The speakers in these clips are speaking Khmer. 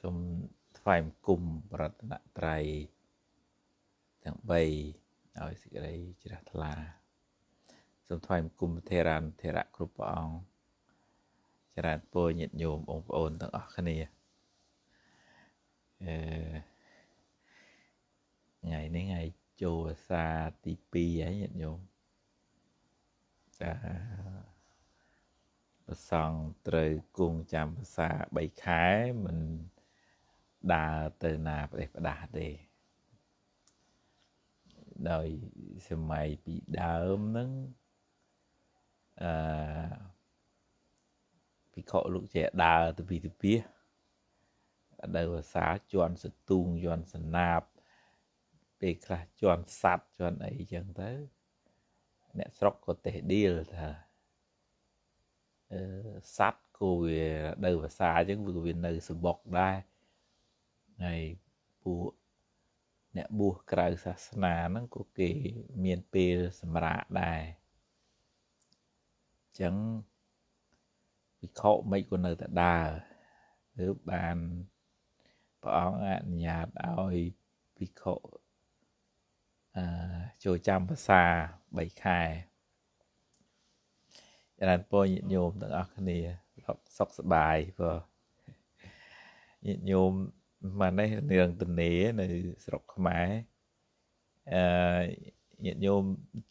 សូមថ្វាយបង្គំរតនត្រ័យទាំង3ឲ្យសេចក្តីជ្រះថ្លាសូមថ្វាយបង្គំធេរានធេរៈគ្រប់ព្រះអង្គចរាតពរញាតញោមបងប្អូនទាំងអស់គ្នាអឺថ្ងៃនេះថ្ងៃចូលសាទី2ហើយញាតញោមតាប្រសងត្រូវគង់ចាំភាសា3ខែមិនដើរទៅណាប្រទេសផ្ដាស់ទេដោយសម័យពីដើមហ្នឹងអឺភិក្ខុលោកជាដើរទៅពីទៅពីដើរភាសាជន់សតូងយន់សណាប ពេលខ្លះជន់សัตว์ជន់អីចឹងទៅ អ្នកស្រុកក៏ទេដៀលថាអឺសัตว์ក៏វាដើរភាសាចឹងវាក៏វានៅសបុកដែរហើយពួកអ្នកបួសក្រៅសាសនាហ្នឹងក៏គេមានពេលសម្រាកដែរអញ្ចឹងវិខមិនក៏នៅតែដើរគឺបានព្រះអង្គអនុញ្ញាតឲ្យវិខអឺចូលចាំភាសា3ខែចំណានពរញាតិញោមទាំងអស់គ្នាសុខសប្បាយព្រោះញាតិញោមម៉ានេះនាងទនេនៅស្រុកខ្មែរអឺញាតិញោម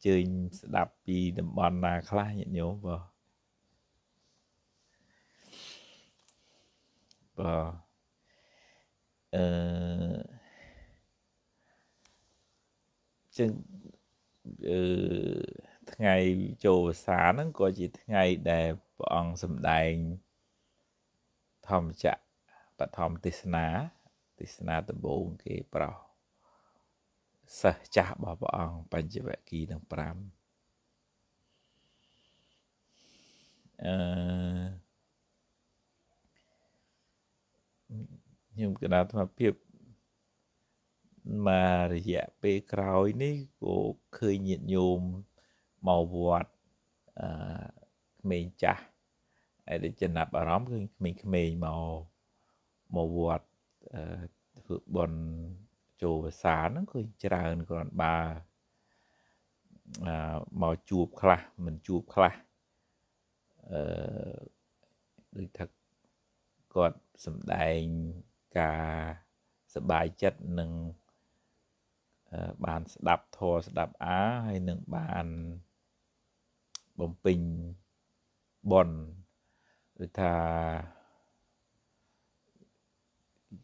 ជើញស្ដាប់ពីតំបន់ណាខ្លះញាតិញោមបើបើអឺជាងអឺថ្ងៃចូលវសាហ្នឹងក៏ជាថ្ងៃដែលព្រះអង្គសម្ដែងធម្មចក្របឋមទេសនាទេសនាដំបូងគេប្រោសសិស្សចាស់របស់ព្រះអង្គបញ្ចវគិនឹង5អឺខ្ញុំកណាអាភាពមករយៈពេលក្រោយនេះក៏ឃើញញាតិញោមមកវត្តអឺក្មេងចាស់ឯដែលចំណាប់អារម្មណ៍គឺក្មេងៗមកមកវត្តធ្វើបន់ចូលវសាហ្នឹងគឺច្រើនគ្រាន់បើមកជួបខ្លះមិនជួបខ្លះអឺដូចថាគាត់សំដែងការសបាយចិត្តនឹងបាន ស្ដាប់ធរស្ដាប់អាហើយនឹងបានបំពេញបនឬថា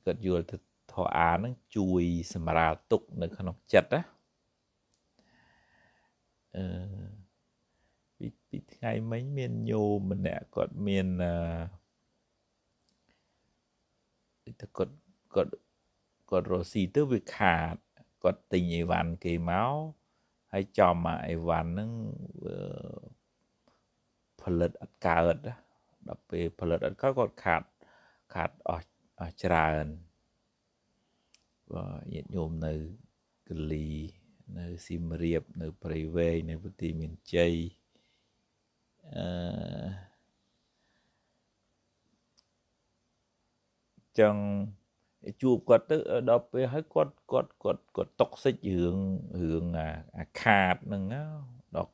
គាត់យល់ទៅធរអានឹងជួយសម្រាលទុកនៅ ក្នុងចិត្តណាអឺពីពីថ្ងៃមិញមានញោមម្នាក់គាត់មានអឺតែគាត់គាត់គាត់រស់ស៊ីទៅវាខាតគាត់ទិញអីវ៉ាន់គេមកហើយចំមកអីវ៉ាន់ហ្នឹងផលិតអត់កើតដល់ពេលផលិតអត់កើតគាត់ខាត់ខាត់អស់ច្រើនបាទញាតិញោមនៅកលី នៅសៀមរាបនៅព្រៃវែងនៅពទីមានជ័យអឺចឹងជួបគាត់ទៅដល់ពេលហើយគាត់គាត់គាត់គាត់ຕົកសិចរឿងរឿងអាខាតហ្នឹងដល់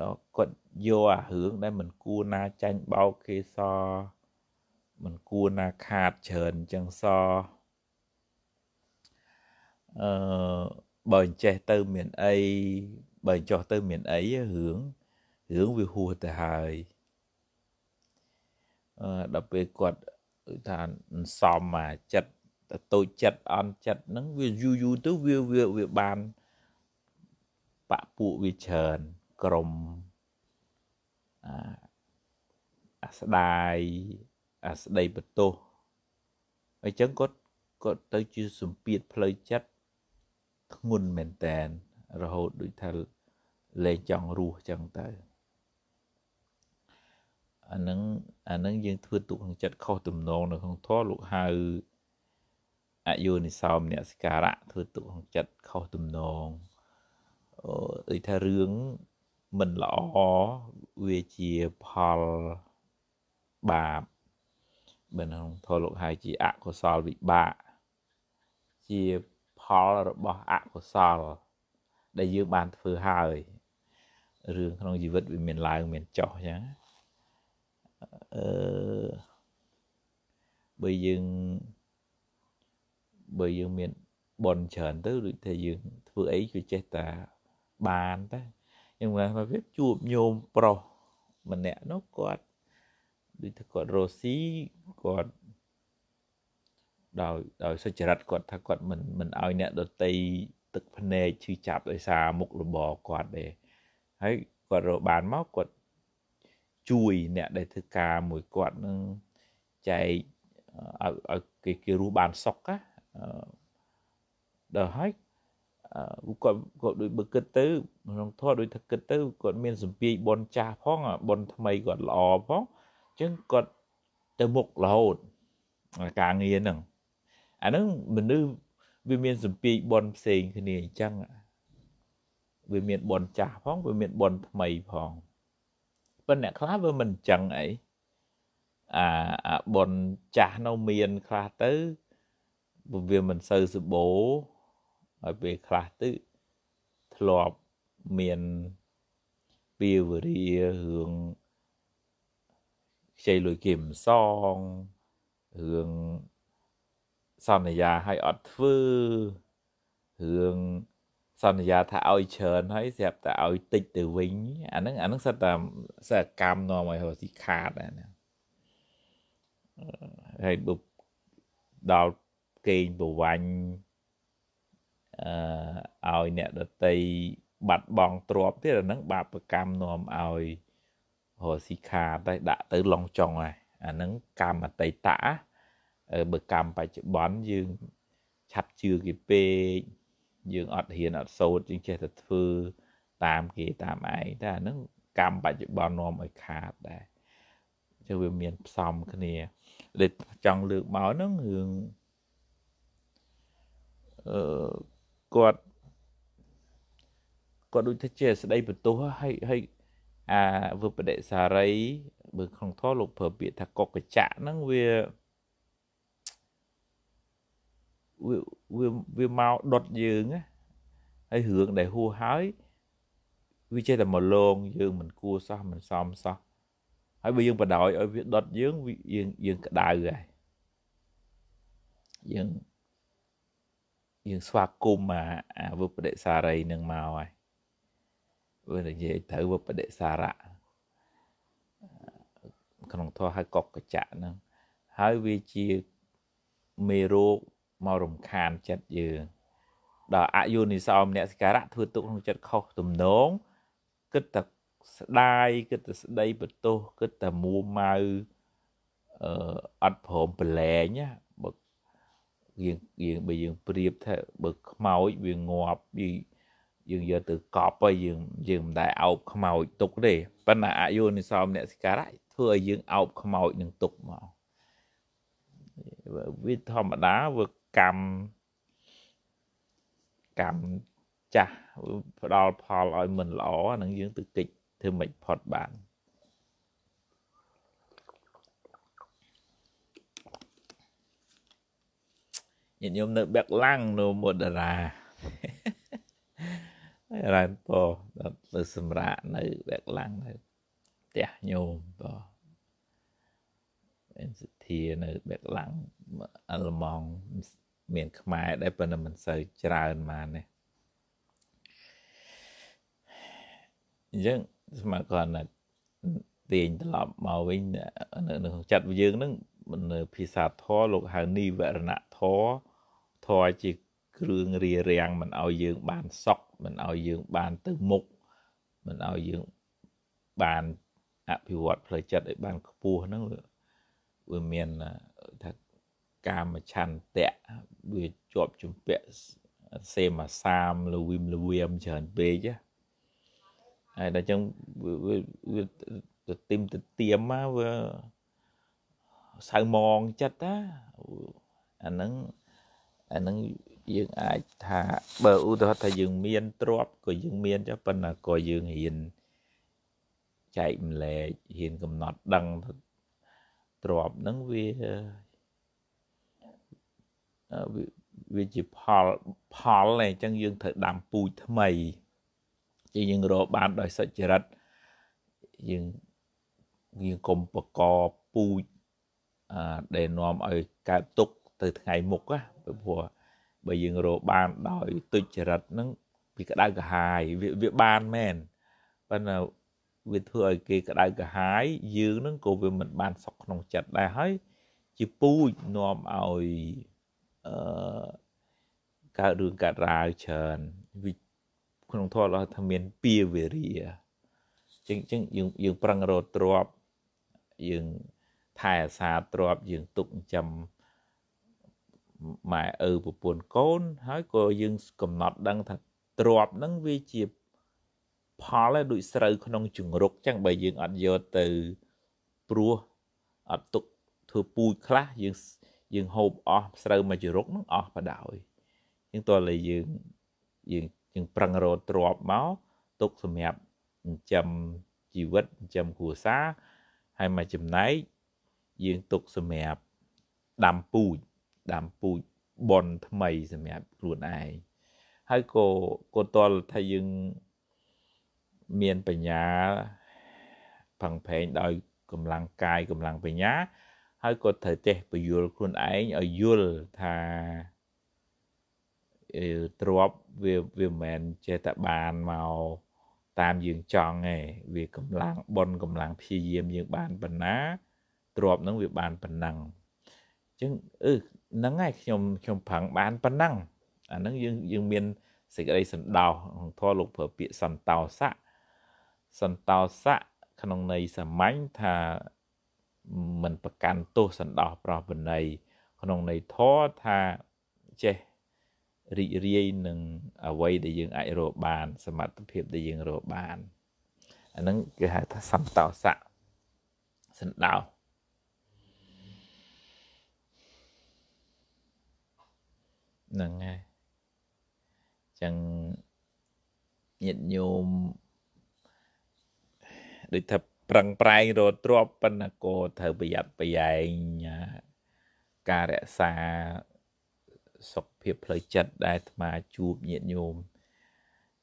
ដល់គាត់យកអារឿងដែលមិនគួរណាចាញ់បោកគេសអឺមិនគួរណាខាតច្រើនចឹងសអឺបើអញ្ចេះទៅមានអីបើចោះទៅមានអីរឿងរឿងវាហួសទៅហើយអឺដល់ពេលគាត់ថាអន្សំអាចិត្តតូចចិត្តអន់ចិត្តហ្នឹងវាយូរយូរទៅវាវាវាបានបាក់ពួកវាច្រើនក្រមអាស្ដាយអាស្ដីបន្ទោសអញ្ចឹងគាត់គាត់ទៅជាសម្ពាធផ្លូវចិត្តធ្ងន់មែនតែនរហូតដូចថាលែងចង់រស់អញ្ចឹងទៅអានឹងអានឹងយើងធ្វើទុកក្នុងចិត្តខុសទំនង នៅក្នុងធម៌លោកហៅ អយុនិសោមអ្នកសការៈធ្វើទុកក្នុងចិត្តខុសទំនងអឺដូចថារឿងមិនល្អវាជាផលបាបបើក្នុងធម៌លោកហៅជាអកុសលវិបាកជាផលរបស់អកុសលដែលយើងបានធ្វើហើយរឿងក្នុងជីវិតវាមានឡើងមានចុះអញ្ចឹងអឺបើយើងបើយើងមានបនច្រើនទៅដូចថាយើងធ្វើអីគឺចេះតាបានតែយើងមើលថាវាជួបញោមប្រុសម្នាក់នោះគាត់ដូចថាគាត់រ៉ូស៊ីគាត់ដោយដោយសុចរិតគាត់ថាគាត់មិនមិនឲ្យអ្នកដតីទឹកភ្នែកឈឺចាប់ដោយសារមុខរបរគាត់ទេហើយគាត់រកបានមកគាត់ជួយអ្នកដែលធ្វើការមួយគាត់នឹងចែកឲ្យឲ្យគេគេរស់បានសុខណាដល់ហើយគាត់គាត់ដូចបើគិតទៅក្នុងធម៌ដូចថាគិតទៅគាត់មានសម្ពាយប៉ុនចាស់ផងប៉ុនថ្មីគាត់ល្អផងចឹងគាត់ទៅមុខរហូតការងារហ្នឹងអាហ្នឹងមនុស្សវាមានសម្ពាធបនផ្សេងគ្នាអញ្ចឹងវាមានបនចាស់ផងវាមានបនថ្មីផងប៉ុន្តែខ្លះវាមិនអញ្ចឹងអីអាអាបនចាស់នោះមានខ្លះទៅវាមិនសូវសបោហើយពេលខ្លះទៅ ធ្លាប់មានពីវរីរឿងខ្ចីលុយគេមិនសងរឿងសន្យាឲ្យអត់ធ្វើរឿងសន្យាថាឲ្យច្រើន ហើយស្រាប់តែឲ្យតិចទៅវិញ អាហ្នឹងអាហ្នឹងសិតតែសកម្មនាំឲ្យរស់ទីខាតហ្នឹងហើយបើដល់គេងប្រវាញ់អឺឲ្យអ្នកដតីបាត់បង់ទ្រពទៀតអាហ្នឹងបាបកម្មនាំឲ្យស៊ីខាទៅដាក់ទៅឡងចុងហើយអាហ្នឹងកម្មអតីតបើកម្មបច្ចុប្បន្នយើងឆាប់ជឿគេពេកយើងអត់ហ៊ានអត់សូត្រយើងចេះតែធ្វើតាមគេតាមឯងតែអាហ្នឹងកម្មបច្ចុប្បន្ននាំឲ្យខាតដែរចឹងវាមានផ្សំគ្នាដែលចង់លើកមកហ្នឹងរឿងអឺគាត់គាត់ដូចថាជា ស្ដីបន្ទោសហើយហើយអាវិបដិសារី បើក្នុងធម៌លោកប្រើពាក្យថាកុកកច្ចៈហ្នឹងវាវាវាមកដុតយើងហើយរឿងដែលហួហើយវាចេះតែមកលងយើងមិនគួសោះមិនសមសោះហើយបើយើងបដ ாய் ឲ្យវាដុតយើងយើងយើងក្តៅហើយយើងយើងស្វាគមន៍អាវិបដិសារីនឹងមកហើយវានិយាយត្រូវវបដិសារៈក្នុងធម៌ហៅកកកច្ចៈហ្នឹងហើយវាជាមេរោគមករំខានចិត្តយើងដល់អយុនិសោមនសិការៈធ្វើទុកក្នុងចិត្តខុសទំនងគិតតែស្ដាយគិតតែស្ដីបន្ទោសគិតតែមួម៉ៅអឺអត់ព្រមប្រឡែងណាបើយើងយើងបើយើងប្រៀបថាបើខ្មោចវាងាប់វាយើងយកទៅកប់ហើយយើងយើងមិនដែលអោបខ្មោចទុកទេប៉ុន្តែអយុនិសោមអ្នកសិការៈធ្វើឲ្យយើងអោបខ្មោចនឹងទុកមកវាធម្មតាវាកម្មកម្មចាស់ផ្ដល់ផលឲ្យមិនល្អហ្នឹងយើងទៅគិតធ្វើមិនផុតបានញាតិញោមនៅបាក់ឡាំងនៅមូដារ៉ាហើយរ៉ែនតទៅសម្រាកនៅវាក់ឡាំងនៅផ្ទះញោមតមានសទ្ធានៅវាក់ឡាំងអលម៉ង់មាន ខ្មែរដែរប៉ុន្តែមិនសូវច្រើនម៉ានទេអញ្ចឹងស្មើគាត់ណាទាញត្រឡប់មកវិញនៅចាត់យើងនឹងនៅភាសាធរលោកហៅនីវរណៈធរធរជាគ្រឿងរារាំងមិនឲ្យយើង បានសក់មិនឲ្យយើង បានទៅមុខមិនឲ្យយើងបានអភិវឌ្ឍផ្លូវចិត្តឲ្យបានខ្ពស់ហ្នឹងវាមានថាកាមឆន្ទៈវាជាប់ជំពាក់សេមាសាមលវិមលវៀមច្រើនពេកហើយដល់ចឹងវាទៅទីមទៅទៀមមកវាសៅមងចិត្តណាអាហ្នឹងអាហ្នឹងយើងអាចថាបើឧទាហរណ៍ថាយើងមានទ្រព្យក៏យើងមានចុះប៉ុន្តែក៏យើងហ៊ានចែកម្លែកហ៊ានកំណត់ដឹងទ្រព្យហ្នឹងវាវាជាផលផលហ្នឹងអញ្ចឹងយើងត្រូវដាំពូជថ្មីជាយើងរកបានដោយសុចរិតយើងយើងកុំបកពូជដែលនាំឲ្យកើតទុកទៅថ្ងៃមុខណាព្រោះបើយើងរកបានដោយទុច្ចរិតហ្នឹងវាក្តៅក្រហាយវាវាបានមែនប៉ុន្តែវាធ្វើឲ្យគេក្តៅក្រហាយយើងហ្នឹងក៏វាមិនបានសុខក្នុងចិត្តដែរហើយជាពូជនាំឲ្យអឺកើតរឿងកើតរាវច្រើនវាក្នុងធម៌របស់ថាមានពៀវេរាចឹងចឹងយើងយើងប្រឹងរត់ទ្របយើងថែអាសាទ្របយើងទុកចិញ្ចឹមម៉ែឪប្រពន្ធកូន ហើយក៏យើងកំណត់ដឹងថាទ្របហ្នឹងវាជាផលឯដូចស្រូវក្នុងជង្រុកចឹងបើយើងអត់យកទៅព្រោះអត់ទុកធ្វើពូជខ្លះយើងយើងហូបអស់ស្រូវមួយជង្រុកហ្នឹងអស់បដ ôi យើងតើលើយើងយើងយើងប្រឹងរត់ទ្របមកទុកសម្រាប់ចិញ្ចឹមជីវិតចិញ្ចឹមគ្រួសារហើយមួយចំណែកយើងទុកសម្រាប់ដាំពូជដាំពូជបនថ្មីសម្រាប់ខ្លួនឯងហើយក៏ក៏តលថាយើងមានបញ្ញាផឹងផែងដោយកម្លាំងកាយកម្លាំងបញ្ញា ហើយក៏ត្រូវចេះពយល់ខ្លួនឯងឲ្យយល់ថាទ្របវាវាមិនមែនចេះតែបានមកតាមយើងចង់ទេវាកម្លាំងបនកម្លាំងព្យាយាមយើងបានប៉ុណ្ណាទ្របនឹងវាបានប៉ុណ្ណឹងអញ្ចឹងអឺហ្នឹងហើយខ្ញុំខ្ញុំប្រឹងបានប៉ុណ្ណឹងអាហ្នឹងយើងយើងមានសេចក្តីសន្តោសធម៌លោកប្រើពាក្យសន្តោសៈសន្តោសៈក្នុងន័យសាមញ្ញថាមិនប្រកាន់ទោសសន្តោសប្រោះវិន័យក្នុងន័យធម៌ថាចេះរីករាយនឹងអ្វីដែលយើងអាចរកបាន សមត្ថភាពដែលយើងរកបានអាហ្នឹងគេហៅថាសន្តោសៈសន្តោសហ្នឹងហើយចឹងញាតញោមដូចថាប្រឹងប្រែងរត់ទ្របប៉ុន្តែក៏ត្រូវប្រយ័ត្នប្រយែងការរក្សាសុខភាពផ្លូវចិត្តដែលអាត្មាជួបញាតញោម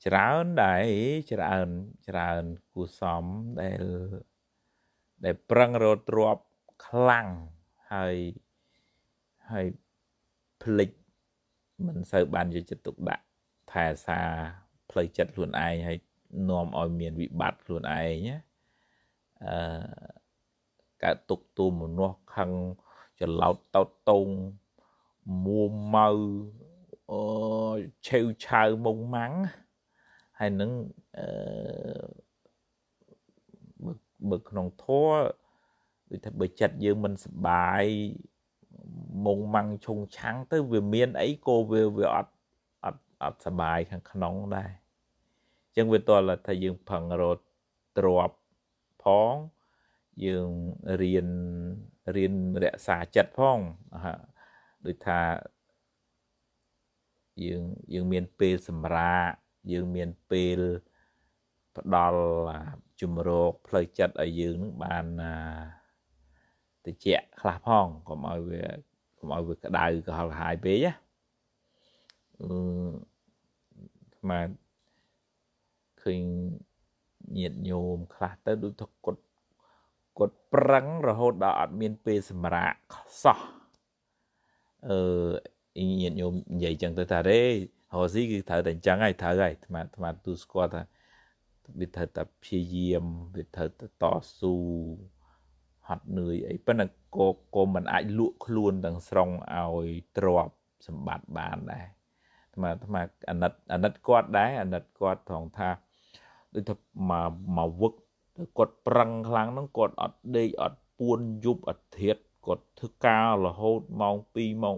ច្រើនដែរច្រើនច្រើនគួសមដែលដែលប្រឹងរត់ទ្របខ្លាំងហើយហើយផ្លិចមិនសូវបានយកចិត្តទុកដាក់ថែសាផ្លូវចិត្តខ្លួនឯងហើយនាំឲ្យមាន វិបត្តិខ្លួនឯងណាអឺកើតទុកទូមនោះខឹងច្រឡោតតោតតងមួម៉ៅអឺឆេវឆៅមុងម៉ាំងហើយនឹងអឺបើក្នុងធัวដូចថាបើចិត្តយើងមិនសបាយមងម៉ាំងឈុងឆាំងទៅវាមានអីក៏វាវាអត់អត់អត់សបាយខាងក្នុងដែរអញ្ចឹងវាតលថាយើងផឹងរត់ទ្របផងយើងរៀនរៀនរក្សាចិត្តផងដូចថាយើងយើងមានពេលសម្រាកយើងមានពេលផ្ដល់ជំរោគផ្លូវចិត្តឲ្យយើងនឹងបានណាតិចខ្លះផងកុំឲ្យវាកុំឲ្យវាក្តៅកុហល់ហាយពេកណាអឺស្មាឃើញញាតញោមខ្លះទៅដូចថាគាត់គាត់ប្រឹងរហូតដល់អត់មាន ពេលសម្រាកសោះអឺញាតញោមនិយាយចឹងទៅថារេរស់ស៊ីគឺត្រូវតែអញ្ចឹងហើយត្រូវហើយអាត្មាទូស្គាល់ថាវាត្រូវតែព្យាយាមវាត្រូវតែតស៊ូហត់នឿយអីប៉ុន្តែក៏ក៏មិនអាចលក់ខ្លួនទាំងស្រុងឲ្យទ្របសម្បត្តិបានដែរអាត្មាអាត្មាអាណិតអាណិតគាត់ដែរអាណិតគាត់ត្រង់ថាដូចថាមកមកវឹកគាត់ប្រឹងខ្លាំងហ្នឹងគាត់អត់ដេកអត់ពួនយប់អត់ធៀបគាត់ធ្វើការរហូតម៉ោង2ម៉ោង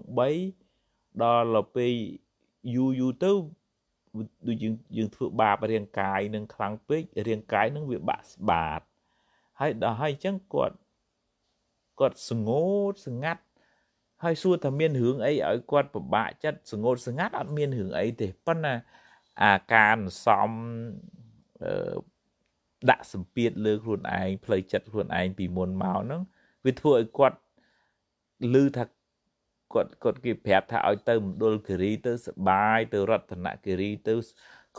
3ដល់ទៅពេលយូរយូរទៅដូចយើងយើងធ្វើបាបរាងកាយនឹងខ្លាំងពេករាងកាយនឹងវាបាក់ស្បាតហើយដល់ហើយអញ្ចឹងគាត់គាត់ស្ងូតស្ងាត់ហើយសួរថាមានរឿងអីឲ្យគាត់ពិបាកចិត្តស្ងូតស្ងាត់អត់មានរឿងអីទេប៉ុន្តែអាការសំអឺដាក់សម្ពាធលើខ្លួនឯងផ្លូវចិត្តខ្លួនឯងពីមុនមកហ្នឹងវាធ្វើឲ្យគាត់ឮថាគាត់គាត់គេប្រាប់ថាឲ្យទៅមណ្ឌលគិរីទៅសបាយទៅរតនគិរីទៅ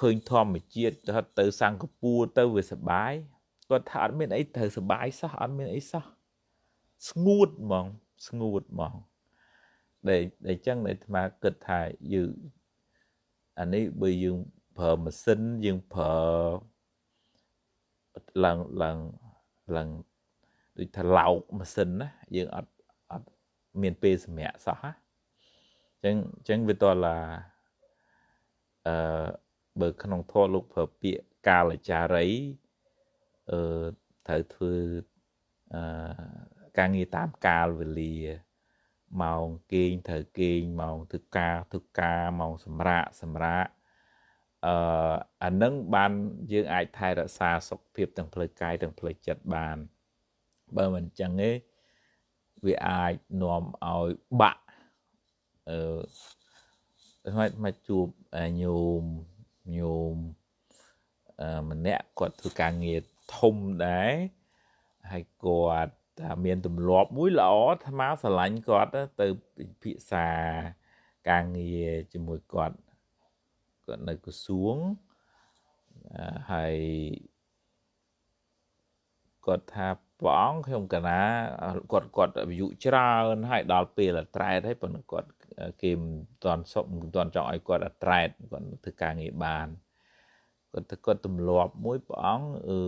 ឃើញធម្មជាតិទៅទៅសង្កពួរទៅវាសបាយគាត់ថាអត់មានអីត្រូវសបាយសោះអត់មានអីសោះស្ងួតហ្មងស្ងួតហ្មងដែលដែលចឹងដែលអាត្មាគិតថាយើងអានេះបើយើងប្រើម៉ាស៊ីនយើងប្រើឡើងឡើងឡើងដូចថាឡោកម៉ាស៊ីនណាយើងអត់អត់មានពេលសម្រាកសោះណាអញ្ចឹងអញ្ចឹងវាតឡាអឺបើ ក្នុងធម៌លោកប្រើពាក្យកាលចារីអឺត្រូវធ្វើអឺការងារតាមកាលវេលាម៉ោងគេងត្រូវគេងម៉ោងធ្វើការធ្វើការម៉ោងសម្រាកសម្រាកអឺអានឹងបានយើងអាចថែរក្សាសុខភាពទាំងផ្លូវកាយទាំងផ្លូវចិត្តបានបើមិនចឹងទេវាអាចនាំឲ្យបាក់អឺមកមកជួបញោមញោមអឺម្នាក់គាត់ធ្វើការងារធំដែរហើយគាត់តែមានទម្លាប់មួយល្អអាមាស្រឡាញ់គាត់ទៅពិភាក្សាការងារជាមួយគាត់គាត់នៅក្រសួងហើយគាត់ថាព្រះអង្គខ្ញុំកណាគាត់គាត់អាយុច្រើនហើយដល់ពេលអត្រែតហើយប៉ុន្តែគាត់គេមិនទាន់សុខមិនទាន់ចង់ឲ្យគាត់អត្រែតគាត់ធ្វើការងារបានគាត់គាត់ទម្លាប់មួយព្រះអង្គអឺ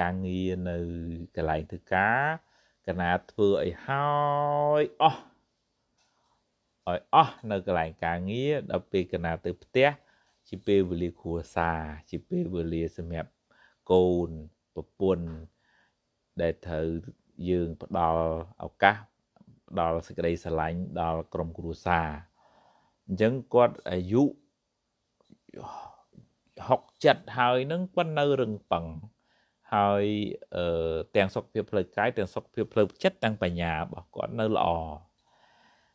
ការងារនៅកន្លែងធ្វើការកណាធ្វើអីហើយអស់ឲ្យអស់នៅកន្លែងការងារដល់ពេលកណាទៅផ្ទះជាពេលវេលាគ្រួសារជាពេលវេលាសម្រាប់កូនប្រពន្ធដែលត្រូវយើងផ្ដល់ឱកាសដល់សេចក្តីស្រឡាញ់ដល់ក្រុមគ្រួសារអញ្ចឹងគាត់អាយុ60 70ហើយនឹងប៉ុននៅរឹងប៉ឹងហើយអឺទាំងសុខភាពផ្លូវកាយទាំងសុខភាពផ្លូវចិត្តទាំងបញ្ញារបស់គាត់នៅល្អ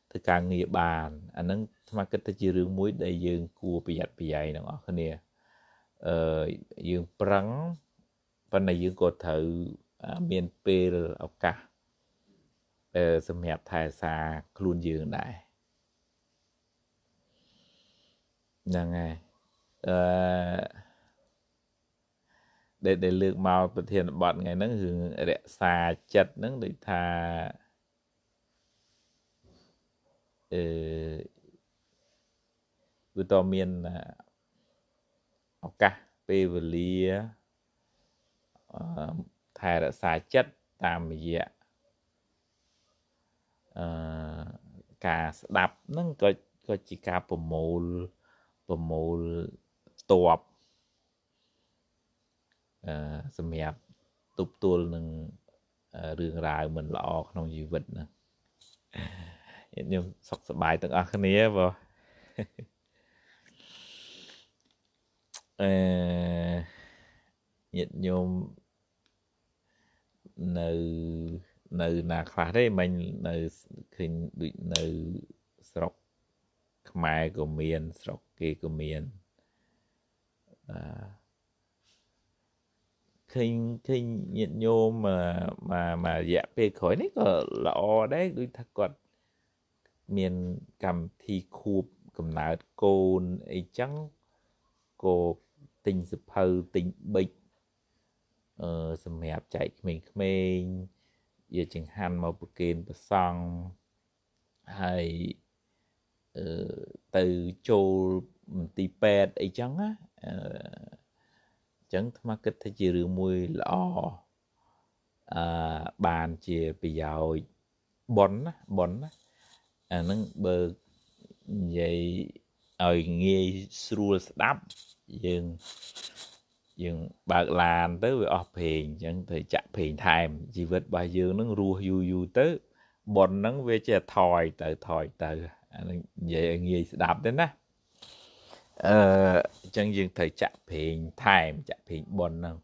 ធ្វើការងារបានអាហ្នឹងស្មាគិតទៅជារឿងមួយ ដែលយើង គួរប្រយ័ត្នប្រយែងទាំងអស់គ្នាអឺយើងប្រឹងប៉ុន្តែយើងក៏ត្រូវមានពេលឱកាសសម្រាប់ថែសាខ្លួនយើងដែរហ្នឹងហើយអឺដែលដែលលើកមកប្រធានបទថ្ងៃហ្នឹងរឿងរក្សាចិត្តហ្នឹងដូចថាអឺគឺតមានឱកាសពេលវេលាថែរក្សាចិត្តតាមរយៈអឺការស្ដាប់ហ្នឹងក៏ក៏ជាការប្រមូលប្រមូលតបសម្រាប់ទប់ទល់នឹងរឿងរ៉ាវមិនល្អក្នុងជីវិតណាញាតិញោមសុខសប្បាយទាំងអស់គ្នាបងអឺញាតិញោមនៅនៅ ណាខ្លះទេមិញនៅឃើញដូចនៅស្រុកខ្មែរក៏មាន ស្រុកគេក៏មានបាទឃើញឃើញញាតិញោមមួយមួយរយៈពេលក្រោយនេះក៏ល្អដែរដូចថាគាត់មានកម្មវិធីខួបកំណើតកូនអីចឹងក៏ទិញសភៅទិញបិចអឺសម្រាប់ចែកក្មេងៗយកចង្ហាន់មកប្រគេនប្រសង់ហើយអឺទៅចូលមន្ទីរពេទ្យអីចឹងណាអឺចឹងថ្មគិតថាជារឿងមួយល្អអឺបានជាប្រយោជន៍ប៉ុនណាប៉ុនណាអាហ្នឹងបើនិយាយឲ្យងាយស្រួលស្ដាប់យើងយើងបើកឡានទៅវាអស់ពេងអញ្ចឹងទៅចាក់ពេងថែមជីវិតរបស់យើងនឹងរស់យូរយូរទៅប៉ុនហ្នឹងវាជាថយទៅថយទៅអានឹងនិយាយឲ្យងាយស្ដាប់ទេណាអញ្ចឹងយើងត្រូវចាក់ប្រេងថែមចាក់ប្រេងប៉ុនហ្នឹង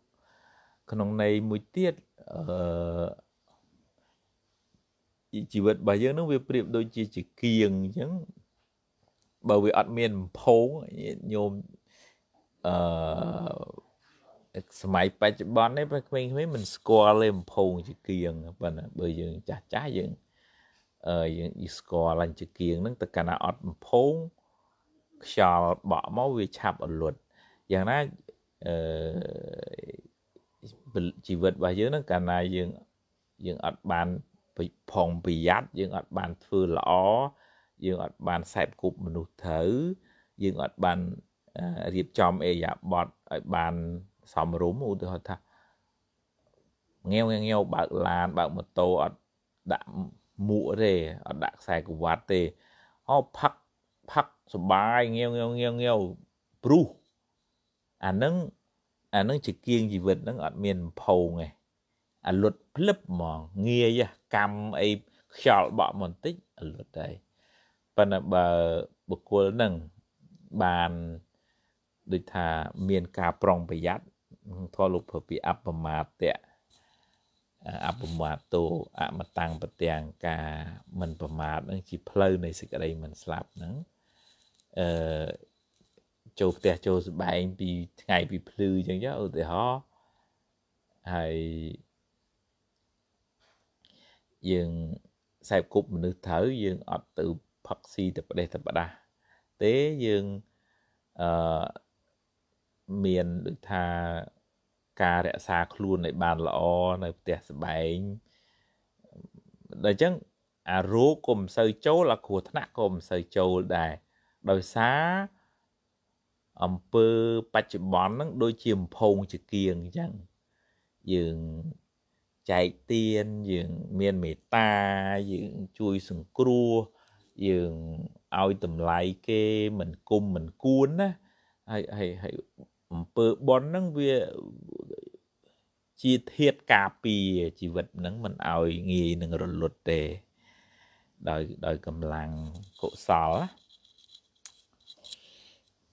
ក្នុងន័យមួយទៀតអឺជីវិតរបស់យើងហ្នឹងវាប្រៀបដូចជាជាគៀងអញ្ចឹងបើវាអត់មានបំភងញោមអឺសម័យបច្ចុប្បន្ននេះក្មេងៗមិនស្គាល់ទេបំភងជាគៀងប៉ុន្តែបើយើងចាស់ចាស់យើងអឺយើងស្គាល់ឡើងជាគៀងហ្នឹងតែកាលណាអត់បំភងអឺខ្យល់បក់មកវាឆាប់អលត់យ៉ាងណាអឺជីវិតរបស់យើងហ្នឹងកាលណាយើងយើងអត់បានផងប្រយ័ត្នយើងអត់បានធ្វើល្អយើងអត់បានសែបគប់មនុស្សត្រូវយើងអត់បានរៀបចំអេយ៉ាបតឲ្យបានសមរម្យឧទាហរណ៍ថាងាវងាវបើកឡានបើកម៉ូតូអត់ដាក់មួកទេអត់ដាក់ខ្សែក្រវ៉ាត់ទេអោផឹកផឹកសបាយងាវងាវងាវងាវព្រុសអានឹងអានឹងជាគៀងជីវិតនឹងអត់មានបំផុងទេអាលុតភ្លឹបហ្មងងាយកម្មអីខ្យល់បក់បន្តិចអាលុតហើយប៉ុន្តែបើបុគ្គលនឹងបានដូចថាមានការប្រុងប្រយ័ត្នធម៌លោកព្រោះពីអបមាទៈអបមាទោអមតាំងប្រទាំងការមិនប្រមាទនឹងជាផ្លូវនៃសេចក្តីមិនស្លាប់ហ្នឹងអឺចូលផ្ទះចូលសបែងពីថ្ងៃពីភ្លឺអញ្ចឹងចុះឧទាហរណ៍ហើយយើងខ្សែគប់មនុស្សត្រូវយើងអត់ទៅផឹកស៊ីទៅប្រទេសទៅប្រដាសទេយើងអឺមានដូចថាការរក្សាខ្លួនឲ្យបានល្អនៅផ្ទះសបែងដូច្នេះអារោគក៏មិនសូវចូលអាគ្រោះថ្នាក់ក៏មិនសូវចូលដែរដោយសារអំពើបច្ចុប្បន្នហ្នឹងដូចជាបំភងជាគៀងអញ្ចឹងយើងចែកទានយើងមានមេត្តាយើងជួយសង្គ្រោះយើងឲ្យតម្លៃគេ មិនគុំមិនគួនណាហើយហើយហើយអំពើបន់ហ្នឹងវាជាធាតការពារជីវិតហ្នឹងមិនឲ្យងាយនឹងរលត់ទេដោយដោយកម្លាំងកុសលណា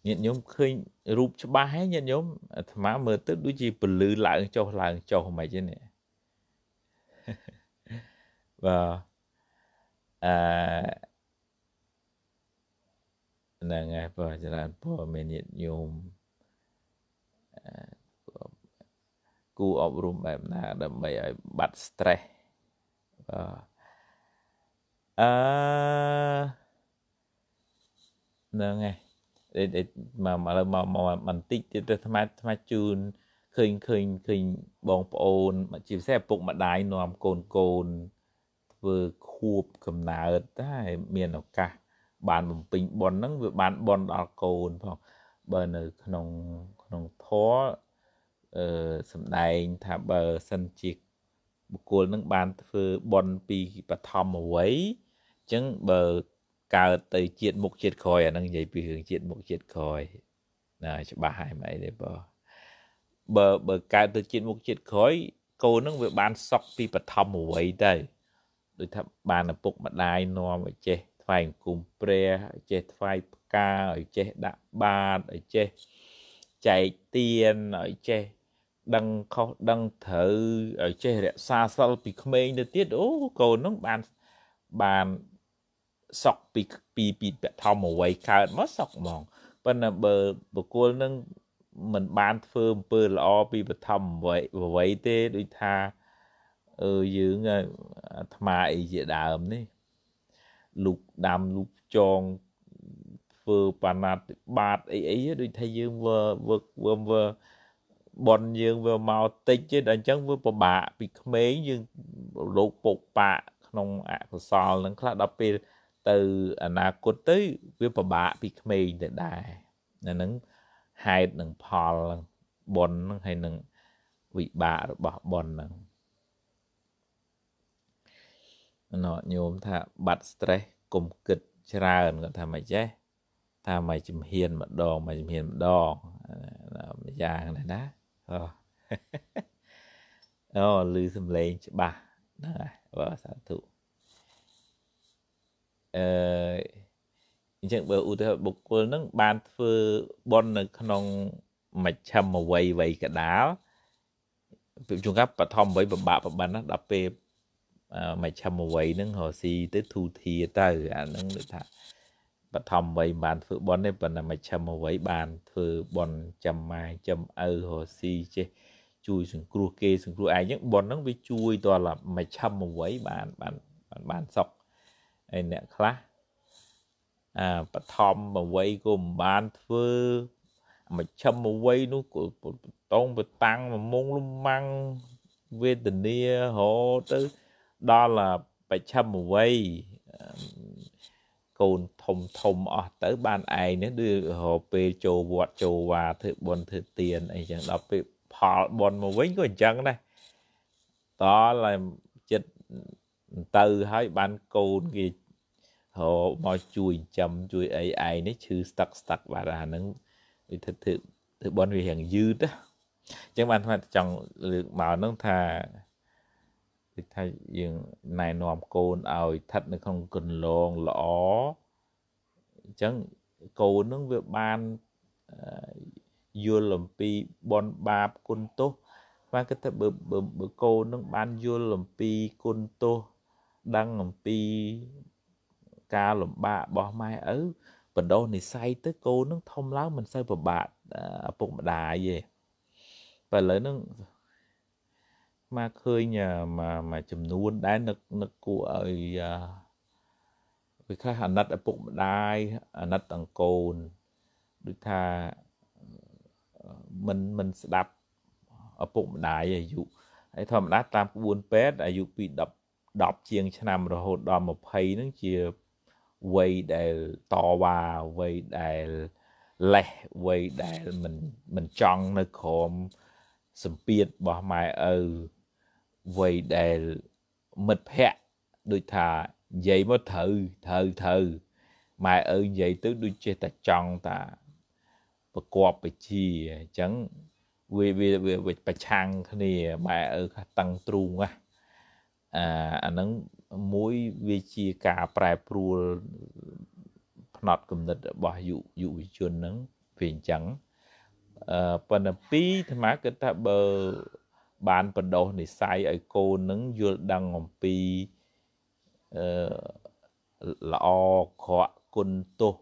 ញាតិញោមឃើញរូបច្បាស់ហើយញាតិញោមអាត្មាមើលទៅដូចជាពលឺឡើងចុះឡើងចុះមិនហ្នឹងបាទអឺហ្នឹងហើយបងចរានពរមានញាតិញោមគូអប់រំបែបណា ដើម្បីឲ្យបាត់ stress បាទអឺហ្នឹងហើយមកឥឡូវមកបន្តិចទៀតទៅថ្មថ្មជូនឃើញឃើញឃើញបងប្អូនជាពិសេសឪពុក ម្ដាយនាំកូនកូនធ្វើខួបកំណើតដែរមានឱកាស បានបំពេញប៉ុនហ្នឹងវាបានប៉ុនដល់កូនផងបើនៅក្នុងក្នុងធរអឺសំដែងថាបើសិនជាបុគ្គលនឹង បានធ្វើប៉ុនពីបឋមអវ័យអញ្ចឹងបើកើតទៅជាតិមុខជាតិក្រោយអាហ្នឹងនិយាយពីរឿងជាតិមុខជាតិក្រោយណាច្បាស់ហើយមិនអីទេបងបើបើកើតទៅជាតិមុខជាតិក្រោយកូនហ្នឹងវាបានសក់ពីបឋមវ័យទៅដូចថាបានឪពុកម្ដាយនាំឲ្យចេះថ្វាយអង្គមព្រះឲ្យចេះថ្វាយផ្កាឲ្យចេះដាក់បាតឲ្យចេះចែកទៀនឲ្យចេះដឹងខុសដឹងត្រូវឲ្យចេះរក្សាសិលពីក្មេងទៅទៀតអូកូនហ្នឹងបានបានសក់ពីពីពីបឋមអវ័យកើតមកសក់ហ្មងប៉ុន្តែបើបុគ្គលនឹងមិនបានធ្វើអំពើល្អពីបឋមវ័យវ័យទេដូចថាអឺយើងអាត្មាអីជាដើមនេះលូកដាំលូកចងធ្វើបាណាតិបាតអីអីដូចថាយើងវើវើវើបនយើងវាមកតិចទេដល់អញ្ចឹងវាពិបាកពីក្មេងយើងរោគពុកបាក់ក្នុងអកុសលនឹងខ្លះដល់ពេលទៅអនាគតទៅវាពិបាកពីក្មេងទៅដែរនៅនឹងហេតុនឹងផលបុណ្យនឹងហើយនឹងវិបាករបស់បុណ្យនឹងណោញោមថាបាត់ stress កុំគិតច្រើនគាត់ថាមិនចេះ ថាមកជំហានម្ដងមកជំហានម្ដងម្យ៉ាងដែរណាអូអូឮសំឡេងច្បាស់ហ្នឹងហើយបាទសាធុអឺអញ្ចឹងបើឧទាហរណ៍បុគ្គលនឹងបានធ្វើបន់នៅក្នុងមជ្ឈមអវ័យវ័យកដាលពីជួនកាលបឋមវ័យពិបាកប្របានណាដល់ពេលមជ្ឈមអវ័យនឹងរស់ស៊ីទៅធូធាទៅ អានឹងដូចថាបឋមវ័យបានធ្វើបន់ទេប៉ុន្តែមជ្ឈមអវ័យបានធ្វើបន់ចំម៉ាយចំឪរស់ស៊ីចេះជួយសង្គ្រោះគេសង្គ្រោះឯងហ្នឹងបន់ហ្នឹងវាជួយតលមជ្ឈមអវ័យបានបានបានសុខហើយអ្នកខ្លះអាបឋមអវ័យក៏មិនបានធ្វើមជ្ឈិមអវ័យនោះក៏តងបតាំងមុងលំម៉ាំងវេទនាហោទៅដល់បច្ឆមវ័យកូនធំធំអស់ទៅបានឯងនេះដូចរហពេលចូលវត្តចូលវាធ្វើបុណ្យធ្វើទានអីចឹងដល់ពេលផលបុណ្យមកវិញក៏អញ្ចឹងដែរតល់ឲ្យចិត្តទៅហើយបានកូនគេហៅមកជួយចាំជួយអីឯងនេះឈឺស្ទឹកស្ទឹកបាទអាហ្នឹងវាធ្វើធ្វើធ្វើបនវារៀងយឺតអញ្ចឹងបានថាចង់លើកមកហ្នឹងថាដូចថាយើងណែនាំកូនឲ្យស្ថិតនៅក្នុងគន្លងល្អអញ្ចឹងកូននឹងវាបានយល់អំពីបនបាបគុណទោសបាទគិតថាបើបើកូននឹងបានយល់អំពីគុណទោសដឹងអំពីការលំបាករបស់ម៉ែឪបណ្ដោះនិស័យទៅកូននឹងធំឡើងមិនសូវពិបាកឪពុកម្ដាយទេបើឥឡូវនឹងមកឃើញមួយចំនួនដែរនឹកនឹកគួរឲ្យវាខ្លះអាណិតឪពុកម្ដាយអាណិតអង្កូនដូចថាមិនមិនស្ដាប់ឪពុកម្ដាយអាយុហើយធម្មតាតាមក្បួនពេទ្យអាយុពី10 10ជាងឆ្នាំរហូតដល់20ហ្នឹងជាវ័យដែលតវ៉ាវ័យដែលលេះវ័យដែលមិនមិនចង់នៅក្រោមសម្ពាធរបស់ម៉ែឪវ័យដែលមិត្តភ័ក្តិដូចថានិយាយមកត្រូវត្រូវត្រូវម៉ែឪនិយាយទៅដូចចេះតែចង់តាប្រកបបជាអញ្ចឹងវាវាវាប្រឆាំងគ្នាម៉ែឪថាតឹងទ្រូងណាអាអាហ្នឹងមួយវាជាការប្រែប្រួលផ្នត់គំនិតរបស់យុយុវជនហ្នឹងវាអញ្ចឹងអឺប៉ុន្តែពីរអាត្មាគិតថាបើបានបដោះនិស័យឲ្យកូននឹងយល់ដឹងអំពីអឺល្អក្រក់គុណទោស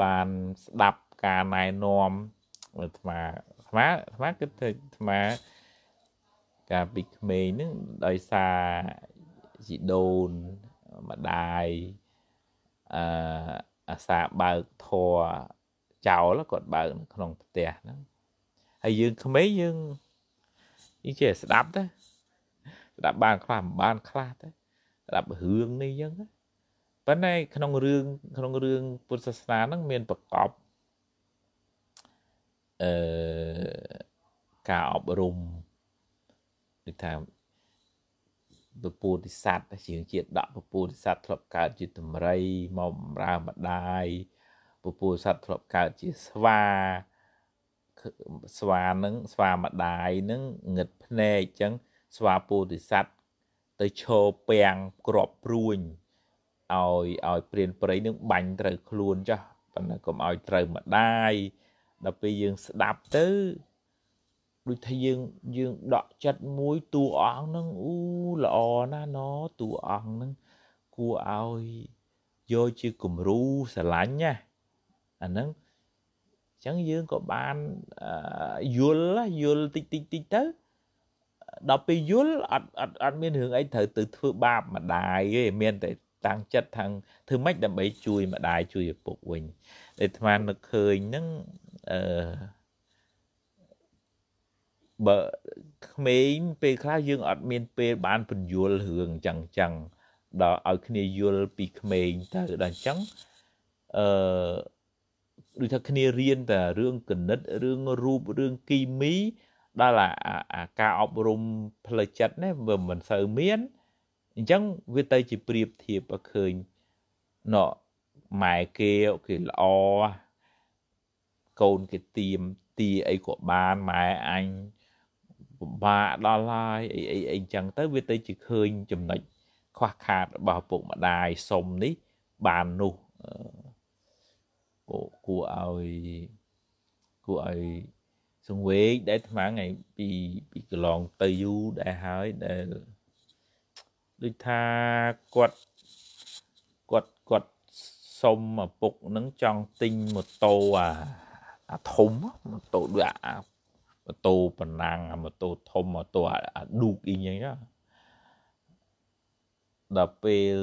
បានស្ដាប់ការណែនាំអាត្មាអាត្មាអាត្មាគិតថាអាត្មាការពីក្មេងនឹងដោយសារជីដូនម្ដាយអឺអាសាបើកធัวចោលគាត់បើកក្នុងផ្ទះហ្នឹងហើយយើងក្មេងយើងយើងចេះស្ដាប់ទៅស្ដាប់បានខ្លះមិនបានខ្លះទៅស្ដាប់រឿងនេះអញ្ចឹងប៉ុន្តែក្នុងរឿងក្នុងរឿងពុទ្ធសាសនាហ្នឹងមានប្រកបអឺការអប់រំដូចថាពពុទ្ធិស័តជាងជាតិដាក់ពពុទ្ធិស័តធ្លាប់កើតជាតម្រៃមកបំរើម្ដាយពពុទ្ធិស័តធ្លាប់កើតជាស្វាស្វានឹងស្វាម្ដាយនឹងងឹតភ្នែកអញ្ចឹងស្វាពោធិសត្វទៅឈរពាំងក្របព្រួញឲ្យឲ្យព្រានព្រៃនឹងបាញ់ត្រូវខ្លួនចោះប៉ុន្តែកុំឲ្យត្រូវម្ដាយដល់ពេលយើងស្ដាប់ទៅដូចថាយើងយើងដកចិត្តមួយតួអង្គហ្នឹងអូល្អណាស់ណតួអង្គហ្នឹងគួរឲ្យយកជាគំរូស្រឡាញ់ណាអាហ្នឹងអញ្ចឹងយើងក៏បានយល់យល់តិចតិចតិចទៅដល់ពេលយល់អត់អត់អត់មានរឿងអីត្រូវទៅធ្វើបាបម្ដាយទេមានតែតាំងចិត្តថាងធ្វើម៉េចដើម្បីជួយម្ដាយជួយឪពុកវិញតែអាត្មានឹកឃើញហ្នឹងអឺបើក្មេងពេលខ្លះយើងអត់មាន ពេលបានពន្យល់រឿងចឹងចឹងដល់ឲ្យគ្នាយល់ពីក្មេងទៅដល់ចឹងអឺដូចថាគ្នារៀនតែរឿងគណិតរឿងរូបរឿងគីមីដល់អាការអប់រំផ្លូវចិត្តនេះវាមិនសូវមាន អញ្ចឹងវាទៅជាប្រៀបធៀបឲ្យឃើញណោម៉ែគេគេល្អកូនគេទៀមទីអីក៏បានម៉ែអញពិបាកដល់ហើយអីអីអីចឹងទៅវាទៅជាឃើញចំណុចខ្វះខាតរបស់ឪពុកម្ដាយសុំនេះបាននោះគួរគួរឲ្យគួរឲ្យសង្វេគដែលអាត្មាថ្ងៃពីពីកន្លងទៅយូរដែរហើយដែលដូចថាគាត់គាត់គាត់សុំឪពុកនឹងចង់ទិញម៉ូតូអាអាធំម៉ូតូដូចអាម៉ូតូប៉ុណ្ណាំងម៉ូតូធំម៉ូតូអាឌូកអីចឹងណាដល់ពេល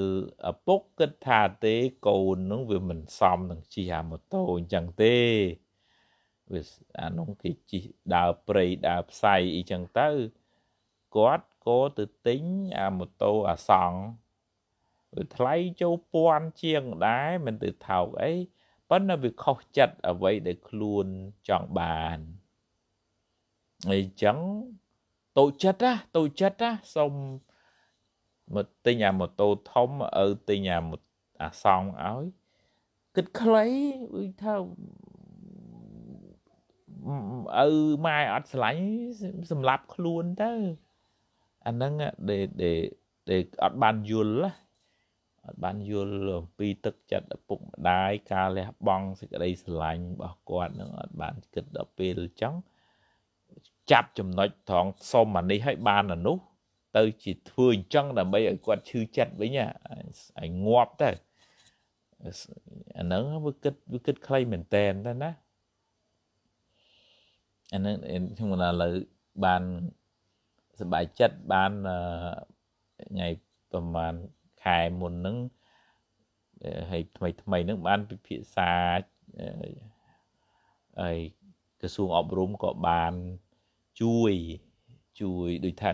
ឪពុកគិតថាទេកូននឹងវាមិនសមនឹងជិះម៉ូតូអញ្ចឹងទេវាអានោះគេជិះដើរព្រៃដើរផ្សៃអីចឹងទៅគាត់ក៏ទៅទិញអាម៉ូតូអាសង់វាថ្លៃចូលពាន់ជាងដែរមិនទៅថោកអីប៉ុន្តែវាខុសចិត្តអ្វីដែលខ្លួនចង់បានអីចឹងតូចចិត្តណាតូចចិត្តណាសុំមកទិញអាម៉ូតូធំឪទិញអាអាសងឲ្យ គិតខ្លីដូចថាឪម៉ែអត់ស្រឡាញ់សម្លាប់ខ្លួនទៅអាហ្នឹងដែលដែលដែលអត់បានយល់ណាអត់បានយល់អំពីទឹកចិត្តឪពុកម្ដាយការលះបង់សេចក្តីស្រឡាញ់របស់គាត់នឹងអត់បានគិតដល់ពេលអញ្ចឹងចាប់ចំណុចត្រង់សុំអានេះឲ្យបានអានោះទៅជាធ្វើអញ្ចឹងដើម្បីឲ្យគាត់ឈឺចិត្តវិញឲ្យងាប់ទៅអាហ្នឹងវាគិតវាគិតខ្លីមែនតែនទៅណាអាហ្នឹងខ្ញុំឥឡូវបានសบายចិត្តបានថ្ងៃប្រហែលខែមុនហ្នឹងហើយថ្មីថ្មីហ្នឹងបានពិភាក្សាហើយក្រសួងអប់រំក៏បានជួយជួយដូចថា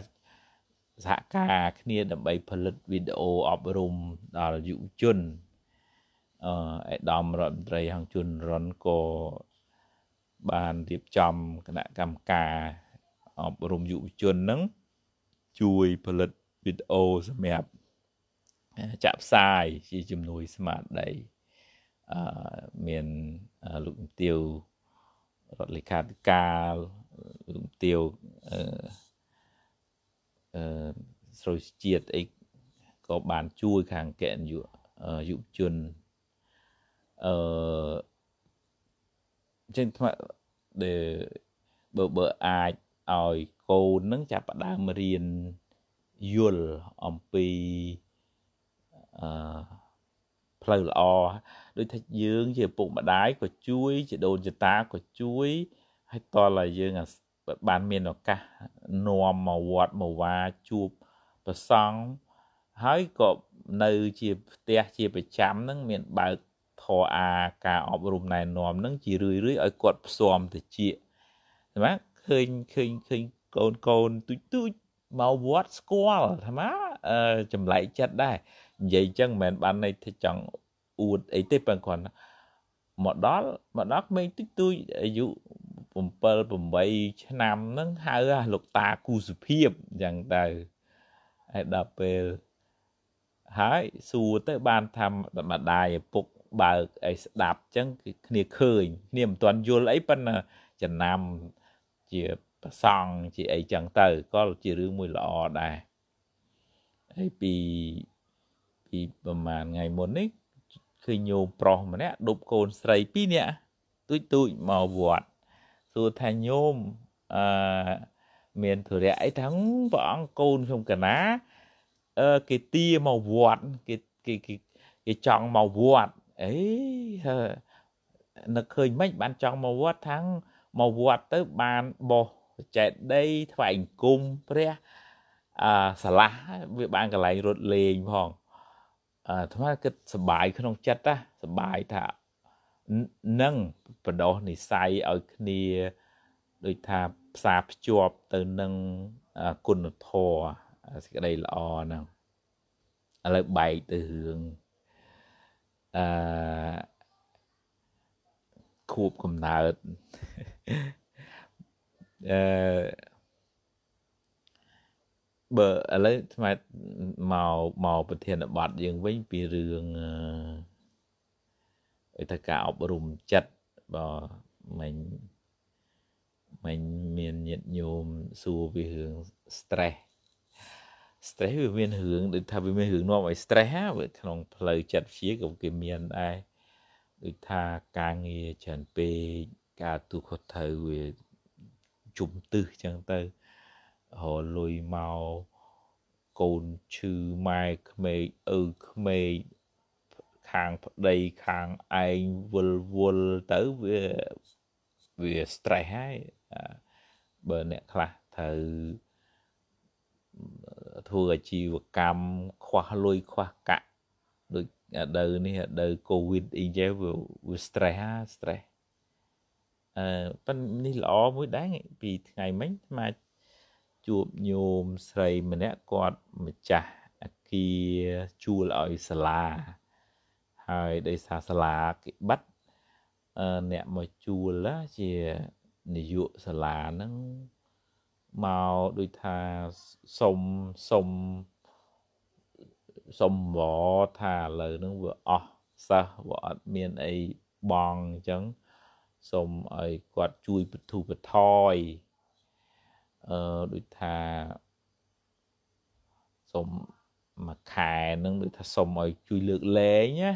សហការគ្នាដើម្បីផលិតវីដេអូអប់រំដល់យុវជនអឺអេដាមរដ្ឋមន្ត្រីហងជុនរនក៏បានរៀបចំគណៈកម្មការអប់រំយុវជននឹងជួយផលិតវីដេអូសម្រាប់ចាក់ផ្សាយជាជំនួយស្មារតីអឺមានលោកទាវរដ្ឋលេខាធិការទាវអឺស្រុយជាតិអីក៏បានជួយខាងកញ្ញុយុវជនអឺចឹងថ្មដែលបើបើអាចឲ្យកូននឹងចាប់ផ្ដើមរៀនយល់អំពីអឺផ្លូវល្អដូចថាយើងជាពុកម្ដាយក៏ជួយជាដូនជាតាក៏ជួយហើយតលឲ្យយើងបានមានឱកាសនាំមកវត្តមកវាជួបប្រសង់ហើយក៏នៅជាផ្ទះជាប្រចាំនឹងមានបើកធរអាការអប់រំណែនាំនឹងជារឿយរឿយឲ្យគាត់ផ្សំទៅជាស្មាឃើញឃើញឃើញកូនកូនទូចទូចមកវត្តស្គាល់ថាម៉ាចម្លែកចិត្តដែរនិយាយអញ្ចឹងមិនមែនបានន័យថាចង់អួតអីទេប៉ុន្តែគាត់មកដល់មកដល់ក្មេងទូចទូចអាយុ7 8ឆ្នាំហ្នឹងហៅអាលោកតាគូសុភាពអញ្ចឹងទៅហើយដល់ពេលហើយសួរទៅបានថាម្ដាយឪពុកបើកអីស្ដាប់អញ្ចឹងគឺគ្នាឃើញគ្នាមិនទាន់យល់អីប៉ុន្តែចំណាំជាប្រសង់ជាអីចឹងទៅក៏ជារឿងមួយល្អដែរហើយពីពីប្រហែលថ្ងៃមុននេះឃើញញោមប្រុសម្នាក់ដប់កូនស្រីពីរនាក់ទូចទូចមកវត្តសួរថាញោមអឺមានធុរៈអីថាព្រះអង្គកូនខ្ញុំកណាអឺគេទាមកវត្តគេគេគេចង់មកវត្តអីនឹកឃើញមិនបានចង់មកវត្តថាងមកវត្តទៅបានបោះចេតីថ្វាយអង្គមព្រះអឺសាឡាស់វាបានកន្លែងរត់លេងផងអាអាគិតសបាយក្នុងចិត្តណាសបាយថានឹងបដោះនិស័យឲ្យគ្នាដូចថាផ្សារភ្ជាប់ទៅនឹងគុណធម៌សេចក្តីល្អហ្នឹងឥឡូវបែកទៅរឿងអឺខួបកំណើតអឺបើឥឡូវស្មាតមកមកប្រធានបတ်យើងវិញពីរឿងអឺទៅការអប់រំចិត្តបើមិញមិញមានញាតញោមសួរវារឿង stress stress វាមានរឿងដូចថាវាមានរឿងនាំឲ្យ stress ហ่าវាក្នុងផ្លូវចិត្តវិទ្យាក៏គេមានដែរដូចថាការងារច្រើនពេកការទូខុសត្រូវវាជុំទឹះចឹងទៅរលុយមកកូនឈឺម៉ែក្មេកឪក្មេកខាងប្តីខាងឯងវល់វល់ទៅវាវា stress ហើយបើអ្នកខ្លះត្រូវធ្វើអាជីវកម្មខ្វះលុយខ្វះកាក់ដូចអាដូវនេះអាដូវ Covid អីចេះវាវា stress ហា stress អឺប៉ុននេះល្អមួយដែរពីថ្ងៃមិញអាជួបញោមស្រីម្នាក់គាត់ម្ចាស់អគារជួលឲ្យសាលាហើយដោយសារសាលាគេបិទអ្នកមកជួលជានាយកសាលាហ្នឹងមកដូចថាសុំសុំសុំវថាឥឡូវហ្នឹងវាអស់សិស្សវាអត់មានអីបងអញ្ចឹងសូមឲ្យគាត់ជួយពធុពថយអឺដូចថាសូមមួយខែនឹងដូចថាសូមឲ្យជួយលើកលែងណា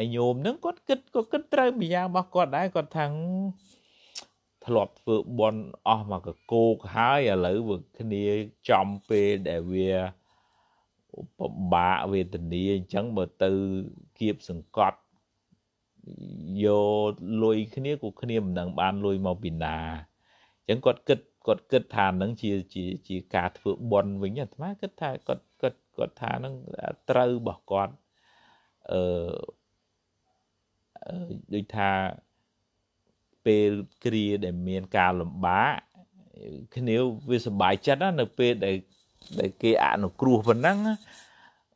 ហើយញោមនឹងគាត់គិតគាត់គិតត្រូវម្យ៉ាងរបស់គាត់ដែរគាត់ថាធ្លាប់ធ្វើបន់អស់មកកកោកហើយឥឡូវវាគ្នាចំពេលដែលវាពិបាកវេទនាអញ្ចឹងបើទៅគៀបសង្កត់យកលុយគ្នាក៏គ្នាមិនដឹង បានលុយមកពីណាអញ្ចឹងគាត់គិតគាត់គិតថានឹងជាជាជាការធ្វើបន់វិញអាត្មាគិតថាគាត់គាត់គាត់ថានឹងត្រូវរបស់គាត់អឺដូចថាពេលគ្រាដែលមានការលំបាកគ្នាវាសុបាយចិត្តណានៅពេលដែលដែលគេអនុគ្រោះប៉ុណ្ណឹង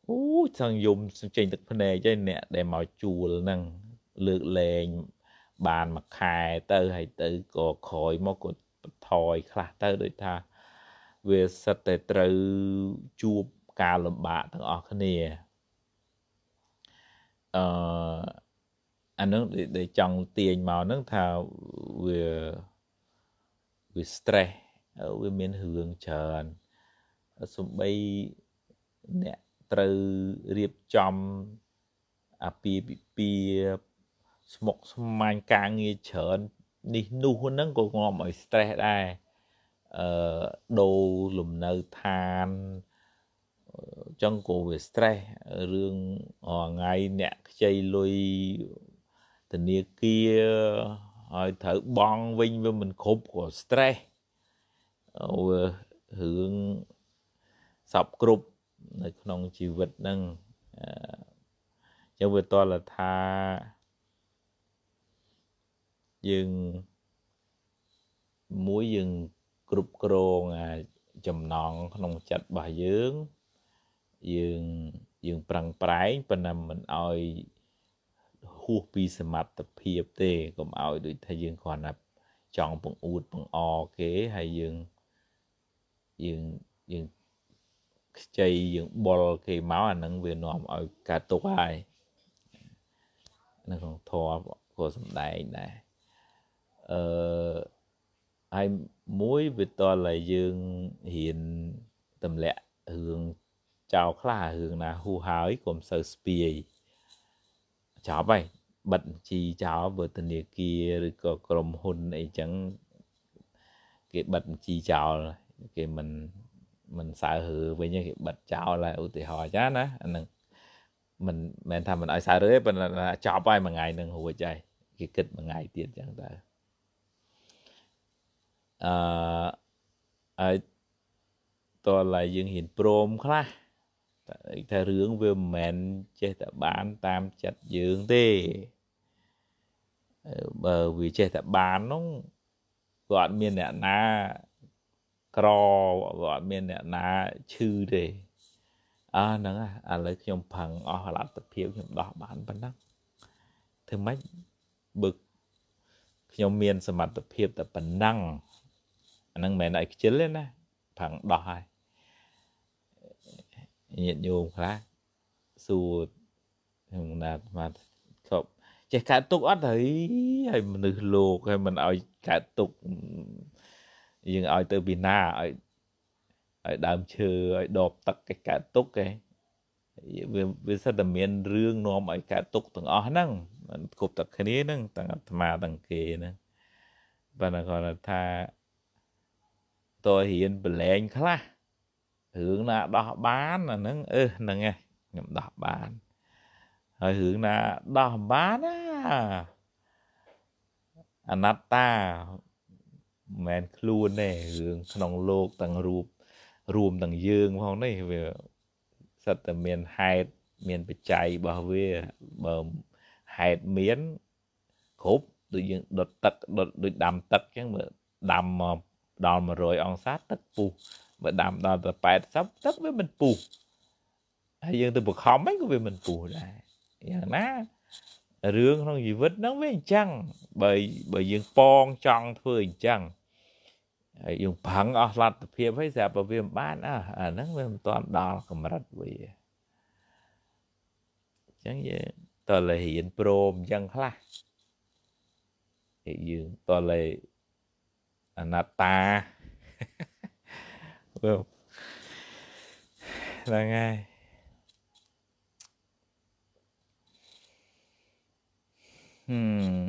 អូចង់យំចេញ ទឹកភ្នែកឯអ្នក ដែលមកជួលហ្នឹងលើកលែងបានមួយខែ ទៅ ហើយទៅក៏ក្រោយមកក៏បន្ថយខ្លះទៅដូចថាវាសិតតែត្រូវជួបការលំបាកទាំងអស់គ្នាអឺអានឹងដែលចង់ទាញមកហ្នឹងថាវាវា stress វាមានរឿងច្រើនសំបីអ្នកត្រូវរៀបចំអាពាហ៍ពិពាហ៍ស្មុកស្មាញការងារច្រើន នេះនោះហ្នឹងក៏នាំឲ្យ stress ដែរអឺដូរលំនៅឋានចឹងក៏វា stress រឿងរងៃអ្នកខ្ចីលុយធនាគារហើយត្រូវបង់វិញវាមិនគ្រប់ក៏ stress វារឿងសពគ្រប់នៅក្នុងជីវិតហ្នឹងចឹងវាតលថាយើងមួយយើងគ្រប់គ្រងអាចំណងក្នុងចិត្តរបស់យើងយើងយើងប្រឹងប្រែងប៉ុន្តែមិនឲ្យហួសពីសមត្ថភាពទេកុំឲ្យដូចថាយើងគ្រាន់តែចង់ពង្អួតពង្អគេហើយយើងយើងយើងខ្ចីយើងបុលគេមកអានឹងវានាំឲ្យកើតទុកហើយនៅក្នុងធម៌ក៏សំដែងដែរអឺហើយមួយវាតលតែយើងរៀនទម្លាក់រឿងចោលខ្លះរឿងណាហូហើយកុំសូវស្ពាយចប់ហើយបិទបញ្ជីចោលបើធនាគារឬក៏ក្រុមហ៊ុនអីចឹងគេបិទបញ្ជីចោលគេមិនមិនសើរើវិញគេបិទចោលហើយឧទាហរណ៍ចាណាអាហ្នឹងមិនមែនថាមិនឲ្យសើរើទេប៉ុន្តែចប់ហើយមួយថ្ងៃនឹងរួចហើយគេគិតមួយថ្ងៃទៀតចឹងទៅអឺឲ្យតើឡើយយើងហ៊ានព្រមខ្លះថារឿងវាមិនមែនចេះតែបានតាមចិត្តយើងទេបើវាចេះតែបាននោះក៏អត់មានអ្នកណាក្រក៏អត់មានអ្នកណាឈឺទេអើហ្នឹងឥឡូវខ្ញុំផឹងអស់លទ្ធភាពខ្ញុំដោះបានប៉ុណ្ណឹងធ្វើម៉េចបើខ្ញុំមានសមត្ថភាពតែប៉ុណ្ណឹងអាហ្នឹងមិនមែនឲ្យខ្ជិលទេណាផឹងដោះហើយញាតិញោមខ្លះសួរខ្ញុំណាស់មកធ្លាប់ចេះកើតទុកអត់ហើយហើយមនុស្សលោកហើយមិនឲ្យកើតទុកយើងឲ្យទៅពីណាឲ្យឲ្យដើមឈើឲ្យដប ទឹកគេកើតទុកគេវាវាសិតតែមានរឿងនាំឲ្យកើតទុកទាំងអស់ហ្នឹងមិនគ្រប់តែគ្នាហ្នឹងទាំងអាត្មាទាំងគេហ្នឹងបើគាត់ថាតើរៀនបលែងខ្លះរឿងណាដោះបានអាហ្នឹងអឺហ្នឹងឯងខ្ញុំដោះបានហើយរឿងណាដោះបានណាអនត្តាមិនមែនខ្លួនទេរឿងក្នុងលោកទាំងរូបរួមទាំងយើងផងនេះវាសិតតែមានហេតុមានបច្ច័យរបស់វាបើហេតុមានគ្រប់ដូចយើងដុតទឹកដុតដូចដាំទឹកអញ្ចឹងមើលដាំមកដល់100អង្សាទឹកពុះបើដាំដល់ទៅ80ទឹកវាមិនពុះហើយយើងទៅបង្ខំហ្នឹងក៏វាមិនពុះដែរយ៉ាងណារឿងក្នុងជីវិតហ្នឹងវាអញ្ចឹងបើបើយើងប៉ងចង់ធ្វើអញ្ចឹងហើយយើងប្រឹងអស់លទ្ធភាពហើយស្រាប់បើវាមិនបានអើអាហ្នឹងវាមិនទាន់ដល់កម្រិតវាអញ្ចឹងយើងតលែរៀនព្រមអញ្ចឹងខ្លះយើងតលែអនត្តាលោកហ្នឹងហើយហឹម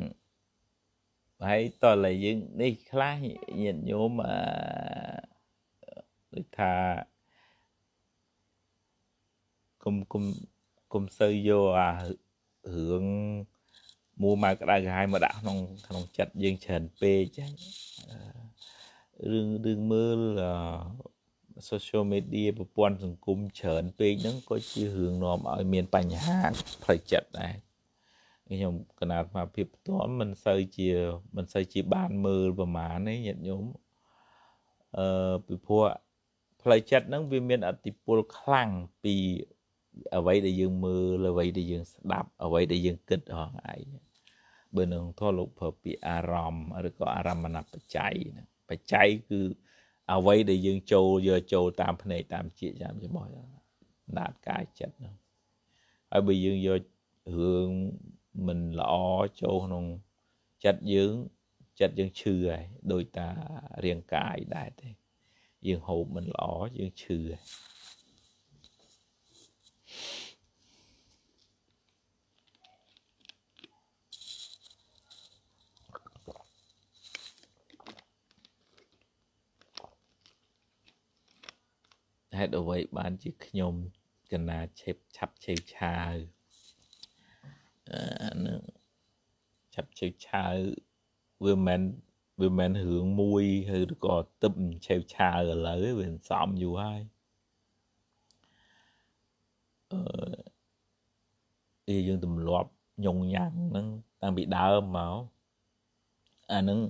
ហើយតើឡើយយើងនេះខ្លះញាតិញោមអឺដូចថាុំគុំគុំសូវយកអារឿងមួម៉ៅក្តៅក្រហាយមកដាក់ក្នុងក្នុងចិត្តយើងច្រើនពេកចឹងរឿងរឿងមើល social media ប្រព័ន្ធសង្គមច្រើនពេកហ្នឹងក៏ជារឿងនាំឲ្យមានបញ្ហាផ្លូវចិត្តដែរខ្ញុំកណារស្មារតីផ្ទាល់មិនសូវជាមិនសូវជាបានមើលប្រមាណទេញាតិញោមអឺពីព្រោះផ្លូវចិត្តហ្នឹងវាមានអតិពលខ្លាំងពីអ្វីដែលយើងមើលអ្វីដែលយើងស្ដាប់អ្វីដែលយើងគិតហងឯងបើនឹងធម៌លោកប្រើពាក្យអារម្មណ៍ឬក៏អារម្មណបច្ច័យបច្ច័យគឺអ្វីដែលយើងចូលយកចូលតាមភ្នែកតាមជាតាមច្បោះដាតកាយចិត្តនោះហើយបើយើងយករឿងមិនល្អចូលក្នុងចិត្តយើងចិត្តយើងឈឺហើយដោយតារាងកាយដែរទេ យើងហូបមិនល្អយើងឈឺហើយហេតុអ្វីបានជាខ្ញុំកណាឆេបឆាប់ឆេវឆាវអឺនឹងឆាប់ឆេវឆាវវាមិនវាមិនរឿងមួយឬក៏ទឹកឆេវឆាវឥឡូវវាសំយូរហើយអឺយើងទម្លាប់ញងញ៉ាំងហ្នឹងតាំងពីដើមមកអាហ្នឹង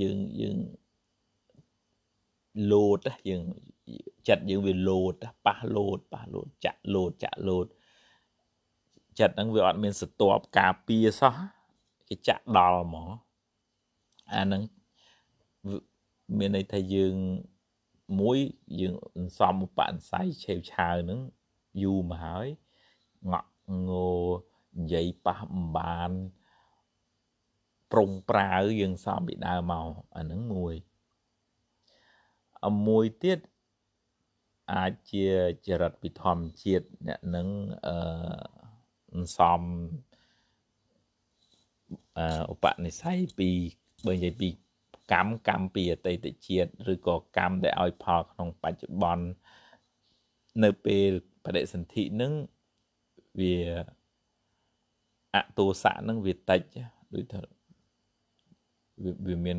យើងយើងលោតយើងចិត្តយើងវាលោតប៉ះលោតប៉ះលោតចាក់លោតចាក់លោតចិត្តហ្នឹងវាអត់មានសតបការពារសោះគេចាក់ដល់ហ្មងអាហ្នឹងមានន័យថាយើងមួយយើងអន្សំឧបនិស្ស័យឆេវឆាវហ្នឹងយូរមកហើយងាក់ងោនិយាយប៉ះមិនបាន ប្រុងប្រៅយើងសំពីដើមមកអាហ្នឹងមួយអមួយទៀតអាចជាចរិតពីធម្មជាតិអ្នកនឹងអឺសំអឧបនិស្ស័យពីបើនិយាយពីកម្មកម្មពីអតីតជាតិឬក៏កម្មដែលឲ្យផលក្នុងបច្ចុប្បន្ននៅពេលបដិសន្ធិនឹងវាអតោសៈនឹងវាតិចដូចថាវាមាន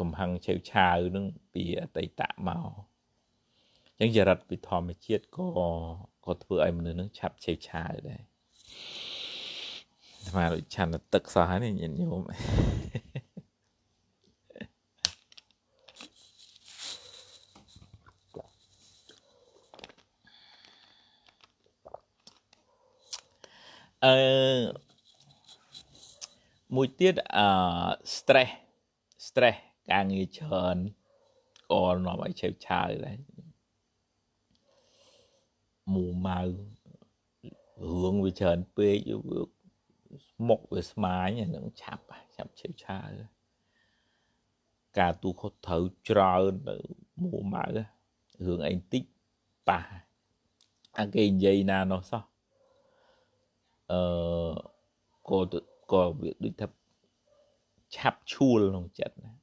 កំហឹងឆេវឆាវនឹងពីអតីតមកអញ្ចឹងចរិតពីធម្មជាតិក៏ក៏ធ្វើឲ្យមនុស្សនឹងឆាប់ឆេវឆាវដែរស្មារតីឆានទឹកសោះហ្នឹងញាតិញោមអឺមួយទៀតអឺ stress stress ការងារច្រើនក៏នាំឲ្យឆេវឆាវដែរមូម៉ៅរឿងវាច្រើនពេកវាស្មុកវាស្មាញនឹងឆាប់ឆាប់ឆេវឆាវការទូខុសត្រូវច្រើនទៅមូម៉ៅរឿងអីតិចប៉ះអាគេនិយាយណានោះសោះអឺក៏ក៏វាដូចថាឆាប់ឈួលក្នុងចិត្តណា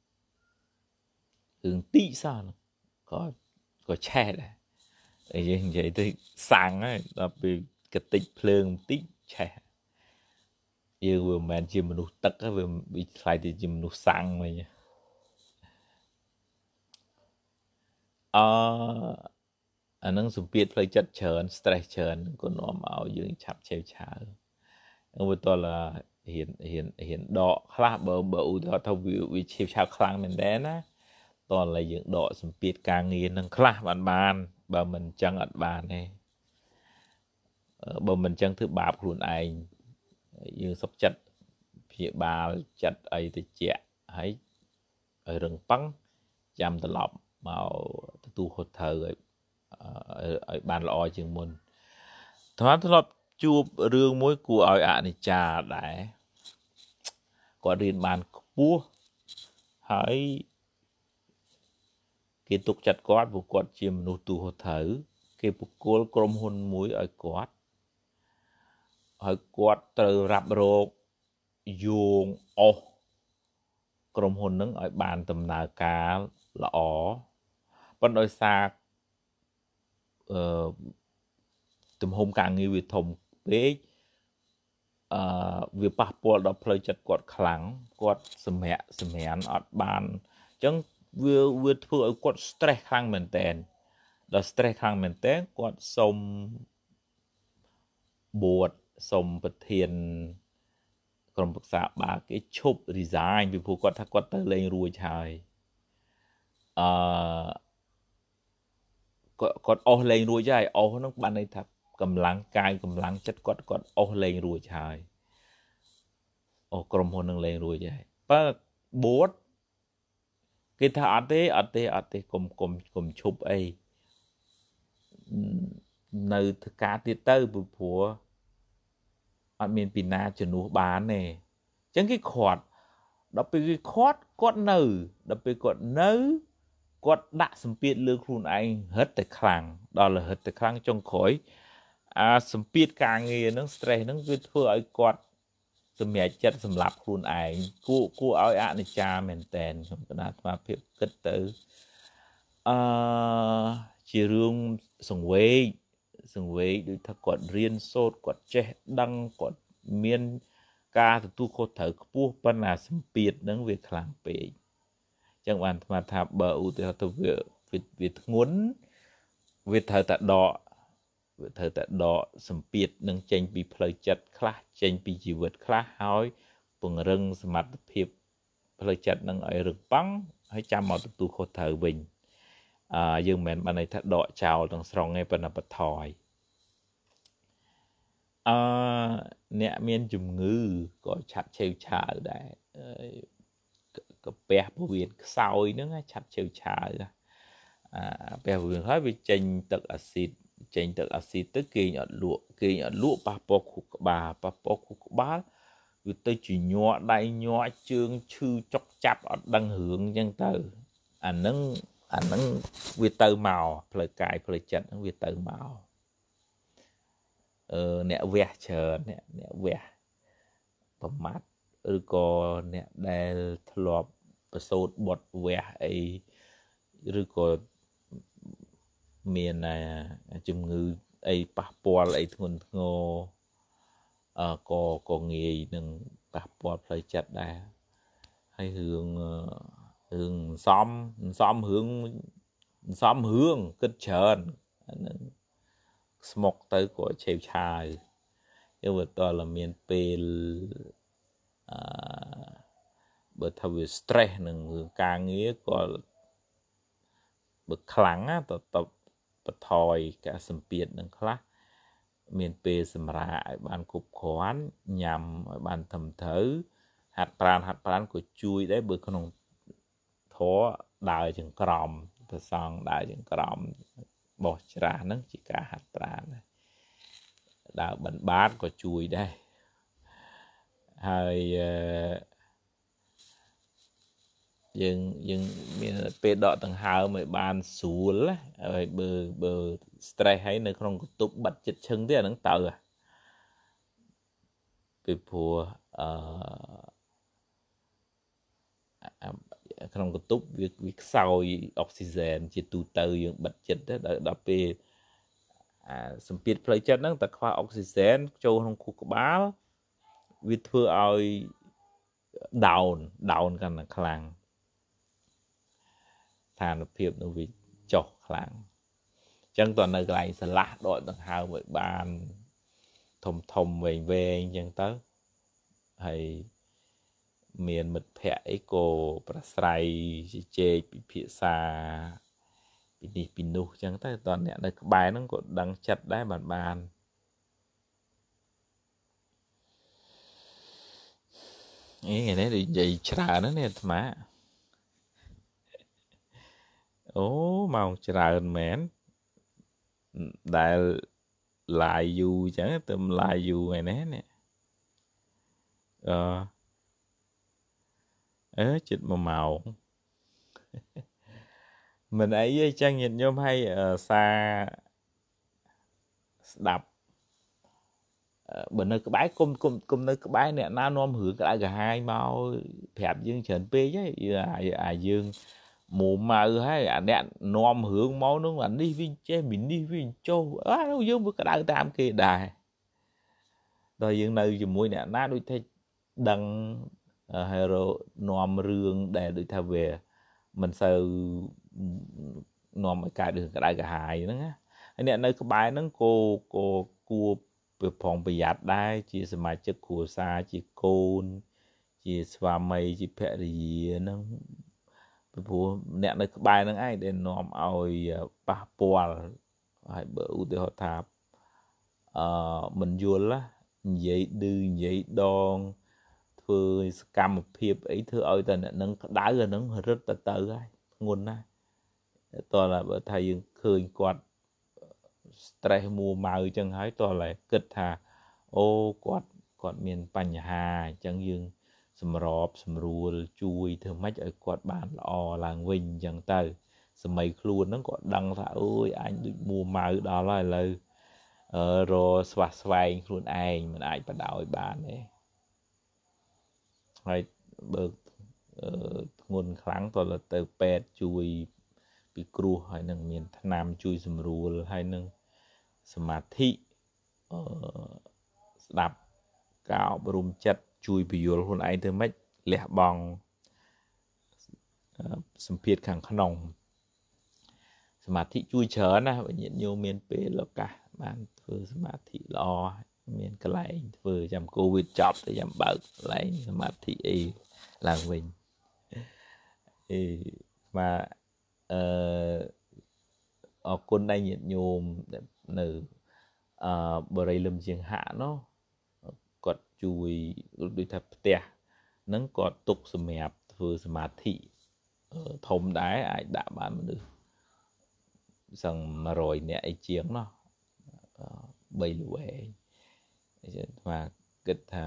គ្រឿងទីសល់ក៏ក៏ឆេះដែរតែយើងនិយាយទៅសាំងហើយដល់ពេលកតិចភ្លើងបន្តិចឆេះយើងវាមិនមែនជាមនុស្សទឹកវាវាខ្លាយទៅជាមនុស្សសាំងវិញអអានឹងសម្ពាធផ្លូវចិត្តច្រើន stress ច្រើនក៏នាំឲ្យយើងឆាប់ឆេវឆាវវាតលហ៊ានហ៊ានហ៊ានដកខ្លះបើបើឧទាហរណ៍ថាវាវាឆេវឆាវខ្លាំងមែនតើណាតោះឥឡូវយើងដកសម្ពាធការងារនឹងខ្លះបានបានបើមិនអញ្ចឹងអត់បានទេបើមិនអញ្ចឹងធ្វើបាបខ្លួនឯងយើងសុខចិត្តព្យាបាលចិត្តអីទៅជាហើយឲ្យរឹងប៉ឹងចាំត្រឡប់មកទទួលខុសត្រូវឲ្យឲ្យបានល្អជាងមុនធម្មតាធ្លាប់ជួបរឿងមួយគួរឲ្យអនិច្ចាដែរគាត់រៀនបានខ្ពស់ហើយគេទុកចិត្តគាត់ព្រោះគាត់ជាមនុស្សទូហត្រូវគេបកគលក្រុមហ៊ុនមួយឲ្យគាត់ហើយគាត់ត្រូវរ៉ាប់រកយោងអស់ក្រុមហ៊ុននឹងឲ្យបានដំណើរការល្អប៉ុន្តែដោយសារអឺទំហំការងារវាធំពេកអឺវាប៉ះពាល់ដល់ផ្លូវចិត្តគាត់ខ្លាំងគាត់សម្រាកសម្រានអត់បានអញ្ចឹងវាវាធ្វើឲ្យគាត់ stress ខ្លាំងមែនតែនដល់ stress ខ្លាំងមែនតែនគាត់សុំបួតសុំប្រធានក្រុមប្រឹក្សាបាគេឈប់ resign ពីព្រោះគាត់ថាគាត់ទៅលេងរួចហើយអឺគាត់គាត់អស់លេងរួចហើយអស់ហ្នឹងបានន័យថាកម្លាំងកាយកម្លាំងចិត្តគាត់គាត់អស់លេងរួចហើយអស់ក្រុមហ៊ុននឹងលេងរួចហើយបើបួតគេថាអត់ទេអត់ទេអត់ទេកុំកុំកុំឈប់អីនៅធ្វើការទៀតទៅព្រោះអត់មានពីណាជំនួសបានទេអញ្ចឹងគេខាត់ដល់ពេលគេខាត់គាត់នៅដល់ពេលគាត់នៅគាត់ដាក់សម្ពាធលើខ្លួនឯងហិតតែខ្លាំងដល់រហិតតែខ្លាំងចុងក្រោយអាសម្ពាធការងារហ្នឹង stress ហ្នឹងគឺធ្វើឲ្យគាត់សម្រាប់ចិត្តសម្រាប់ខ្លួនឯងគួរគួរឲ្យអនិច្ចាមែនតែនខ្ញុំគណអាត្មាភាពគិតទៅអឺជារឿងសង្វេគសង្វេគដូចថាគាត់រៀនសូត្រគាត់ចេះដឹងគាត់មានការទទួលខុសត្រូវខ្ពស់ប៉ុន្តែសម្ពាធនឹងវាខ្លាំងពេកចឹងបានអាត្មាថាបើឧទាហរណ៍ទៅវាវាធ្ងន់វាត្រូវតែដកវាត្រូវតែដកសម្ពាធនឹងចេញពីផ្លូវចិត្តខ្លះចេញពីជីវិតខ្លះហើយពង្រឹងសមត្ថភាពផ្លូវចិត្តនឹងឲ្យរឹងប៉ឹងហើយចាំមកទទួលខុសត្រូវវិញអឺយើងមិនមែនបានន័យថាដកចោលទាំងស្រុងទេប៉ុន្តែបន្ថយអឺអ្នកមានជំងឺក៏ឆាប់ឆេវឆាវដែរកាពះពវៀនខ្សោយហ្នឹងឆាប់ឆេវឆាវអាពះពវៀនហើយវាចេញទឹកអាស៊ីតចេញទឹកអាស៊ីតទៅគេងអត់លក់គេងអត់លក់ប៉ះពាល់ខួរក្បាលប៉ះពាល់ខួរក្បាលគឺទៅជាញ័រដៃញ័រជើងឈឺចុកចាប់អត់ដឹងរឿងអញ្ចឹងទៅអានឹងអានឹងវាទៅមកផ្លូវកាយផ្លូវចិត្តហ្នឹងវាទៅមកអឺអ្នកវះច្រើនអ្នកអ្នកវះប្រមាថឬក៏អ្នកដែលធ្លាប់ប្រសូតបត់វះអីឬក៏មានជំងឺអីប៉ះពាល់អីធ្ងន់ធ្ងរអឺក៏ក៏ងាយនឹងប៉ះពាល់ផ្លូវចិត្តដែរហើយរឿងរឿងសំសំរឿងសំរឿងគិតច្រើនហ្នឹងស្មុកទៅក៏ឆេវឆាវយើងវាតលមានពេលអឺបើថាវា stress នឹងរឿងការងារក៏បើខ្លាំងណាតតបន្ថយការសម្ពាធនឹងខ្លះមានពេលសម្រាកឲ្យបានគ្រប់គ្រាន់ញ៉ាំឲ្យបានត្រឹមត្រូវហាត់ប្រាណហាត់ប្រាណក៏ជួយដែរបើក្នុងធរដើរចង្ក្រមប្រសងដើរចង្ក្រមបោះច្រាស់ហ្នឹងជាការហាត់ប្រាណដើរបិណ្ឌបាតក៏ជួយដែរហើយអឺយើងយើងមានពេលដកដង្ហើមឲ្យបានស្រួលហើយបើបើ stress ហើយនៅក្នុងកន្ទប់បាត់ចិត្តឈឹងទៀតអាហ្នឹងទៅពីព្រោះអឺក្នុងកន្ទប់វាវាខ្សោយអុកស៊ីហ្សែនជាទូទៅយើងបាត់ចិត្តដល់ដល់ពេលអាសម្ពាធផ្លូវចិត្តហ្នឹងតែខ្វះអុកស៊ីហ្សែនចូលក្នុងខួរក្បាលវាធ្វើឲ្យ down down កាន់តែខ្លាំងស្ថានភាពនោះវាចុះខ្លាំងអញ្ចឹងតើនៅកន្លែងស្លាស់ដកដង្ហើមឲ្យបាន ធំធំវែងវែងអញ្ចឹងទៅហើយមានមិត្តភ័ក្តិអីក៏ប្រស្រ័យជជែកពិភាក្សាពីនេះពីនោះអញ្ចឹងទៅតើអ្នកនៅក្បែរហ្នឹងក៏ដឹងចិត្តដែរបានបានអីថ្ងៃនេះនិយាយច្រើនណាស់នេះអាត្មាអូម៉ោងច្រើនមែនដែល live យូរអញ្ចឹងទៅ live យូរឯណានេះអឺអឺចិត្ត1ម៉ោងមិនអីទេចឹងញាតិញោមឲ្យសារស្ដាប់បើនៅក្បែរគុំគុំគុំនៅក្បែរអ្នកណានាំរឿងក្តៅក្រហាយមកប្រាប់យើងច្រើនពេកហើយអាយើងមួម៉ៅហើយអាអ្នកនាំរឿងមកនោះអានេះវិញចេះមីនេះវិញចុះអើយើងវាក្តៅតាមគេដែរដល់យើងនៅ ជាមួយអ្នកណាដូចថាដឹងហេរ៉ូនាំរឿងដែលដូចថាវាមិនសូវនាំឲ្យកើតរឿងក្តៅក្រហាយហ្នឹងណាហើយអ្នកនៅក្បែរហ្នឹងក៏ក៏គួរប្រប្រុងប្រយ័ត្នដែរជាសមាជិកគ្រួសារជាកូន ជាស្វាមីជាភរិយាហ្នឹងពីព្រោះអ្នកនៅក្បែរហ្នឹងឯងដែលនាំឲ្យប៉ះពាល់ហើយបើឧទាហរណ៍ថាអឺមិនយល់ណានិយាយឌឺនិយាយដងធ្វើសកម្មភាពអីធ្វើឲ្យតែអ្នកនឹងក្តៅអានឹងរឹតទៅទៅហើយធ្ងន់ណាស់តោះឡើយបើថាយើងឃើញគាត់ stress មួម៉ៅអញ្ចឹងហើយតោះឡើយគិតថាអូគាត់គាត់មានបញ្ហាអញ្ចឹងយើងសម្របសម្រួលជួយធ្វើម៉េចឲ្យគាត់បានល្អឡើងវិញអញ្ចឹងទៅសម័យខ្លួនហ្នឹងក៏ដឹងថាអូយអញដូចមួម៉ៅដល់ហើយឥឡូវរស្វះស្វែងខ្លួនឯងមិនអាចបដោយបានទេហើយបើធ្ងន់ខ្លាំងតើទៅពេទ្យជួយពីគ្រោះហើយនឹង មានថ្នាំជួយសម្រួលហើយនឹងសមាធិអឺស្ដាប់ការអប់រំចិត្តជួយពយល់ខ្លួនឯងទៅម៉េចលះបង់សម្ភារខាងក្នុង សមាធិជួយច្រើនណាវិញ្ញាណញោមមានពេលឱកាសបានធ្វើសមាធិល្អមានកន្លែងធ្វើចាំកូវីដចប់ទៅចាំបើកកន្លែងសមាធិអីឡើងវិញអីមកអឺអរគុណដែលញាតិញោមនៅអឺបរិយលឹមជាងហាក់នោះជួយដូចថាផ្ទះហ្នឹងគាត់ទុកសម្រាប់ធ្វើសមាធិធំដែរអាចដាក់បានមនុស្សសឹង100នាក់អីជាងណោះ3ល្វែងអញ្ចឹងថាគិតថា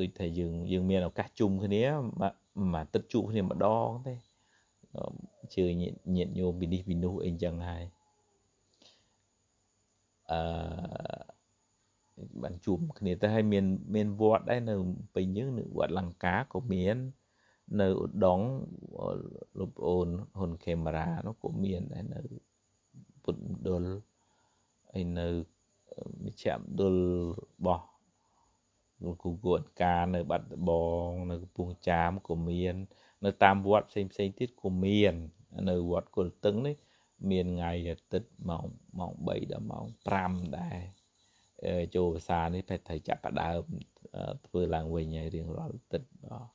ដូចថាយើងយើងមានឱកាសជុំគ្នាមួយទឹកជួបគ្នាម្ដងទេជើញាតញោមពីនេះពីនោះអីចឹងហើយអឺបានជួបគ្នាទៅហើយមានមានវត្តដែរនៅពេញយើងនៅវត្តលង្កាក៏មាននៅឧដុងលោកអូនហ៊ុនខេមរានោះក៏មានដែរនៅពុទ្ធមណ្ឌលអីនៅមជ្ឈមណ្ឌលរបស់លោកគូគួតការនៅបាត់ដបងនៅកំពង់ចាមក៏មាននៅតាមវត្តផ្សេងផ្សេងទៀតក៏មាននៅវត្តគុលតឹងនេះមានថ្ងៃអាទិត្យម៉ោងម៉ោង3ដល់ម៉ោង5ដែរចូលភាសានេះពេទ្យត្រូវចាប់ផ្ដើមធ្វើឡើងវិញហើយរៀងរាល់ទឹកបាទ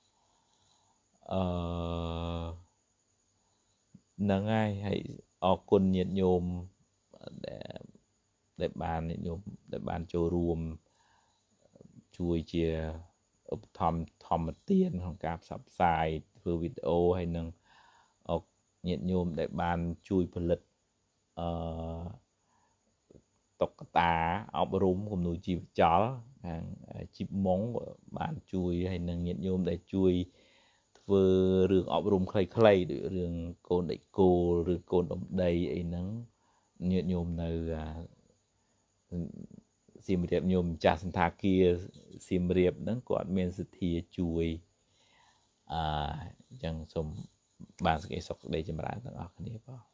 អឺហ្នឹងហើយហើយអរគុណញាតិញោមដែលដែលបានញាតិញោមដែលបានចូលរួមជួយជាឧបត្ថម្ភធម្មទានក្នុងការផ្សព្វផ្សាយធ្វើវីដេអូហើយនឹងអរញាតិញោមដែលបានជួយផលិតអឺតុក្កតាអប់រំគំនូរជីវចលខាងជីបម៉ុងបានជួយហើយនឹងញាតិញោមដែលជួយធ្វើរឿងអប់រំខ្លីៗដូចរឿងកូនដេកគោលឬកូនដំដីអីហ្នឹងញាតិញោមនៅសៀមរាបញោមម្ចាស់សន្តាគារសៀមរាបហ្នឹងគាត់មានសទ្ធាជួយអឺអញ្ចឹងសូមបានសេចក្តីសុខសេចក្តីចម្រើនទាំងអស់គ្នាបង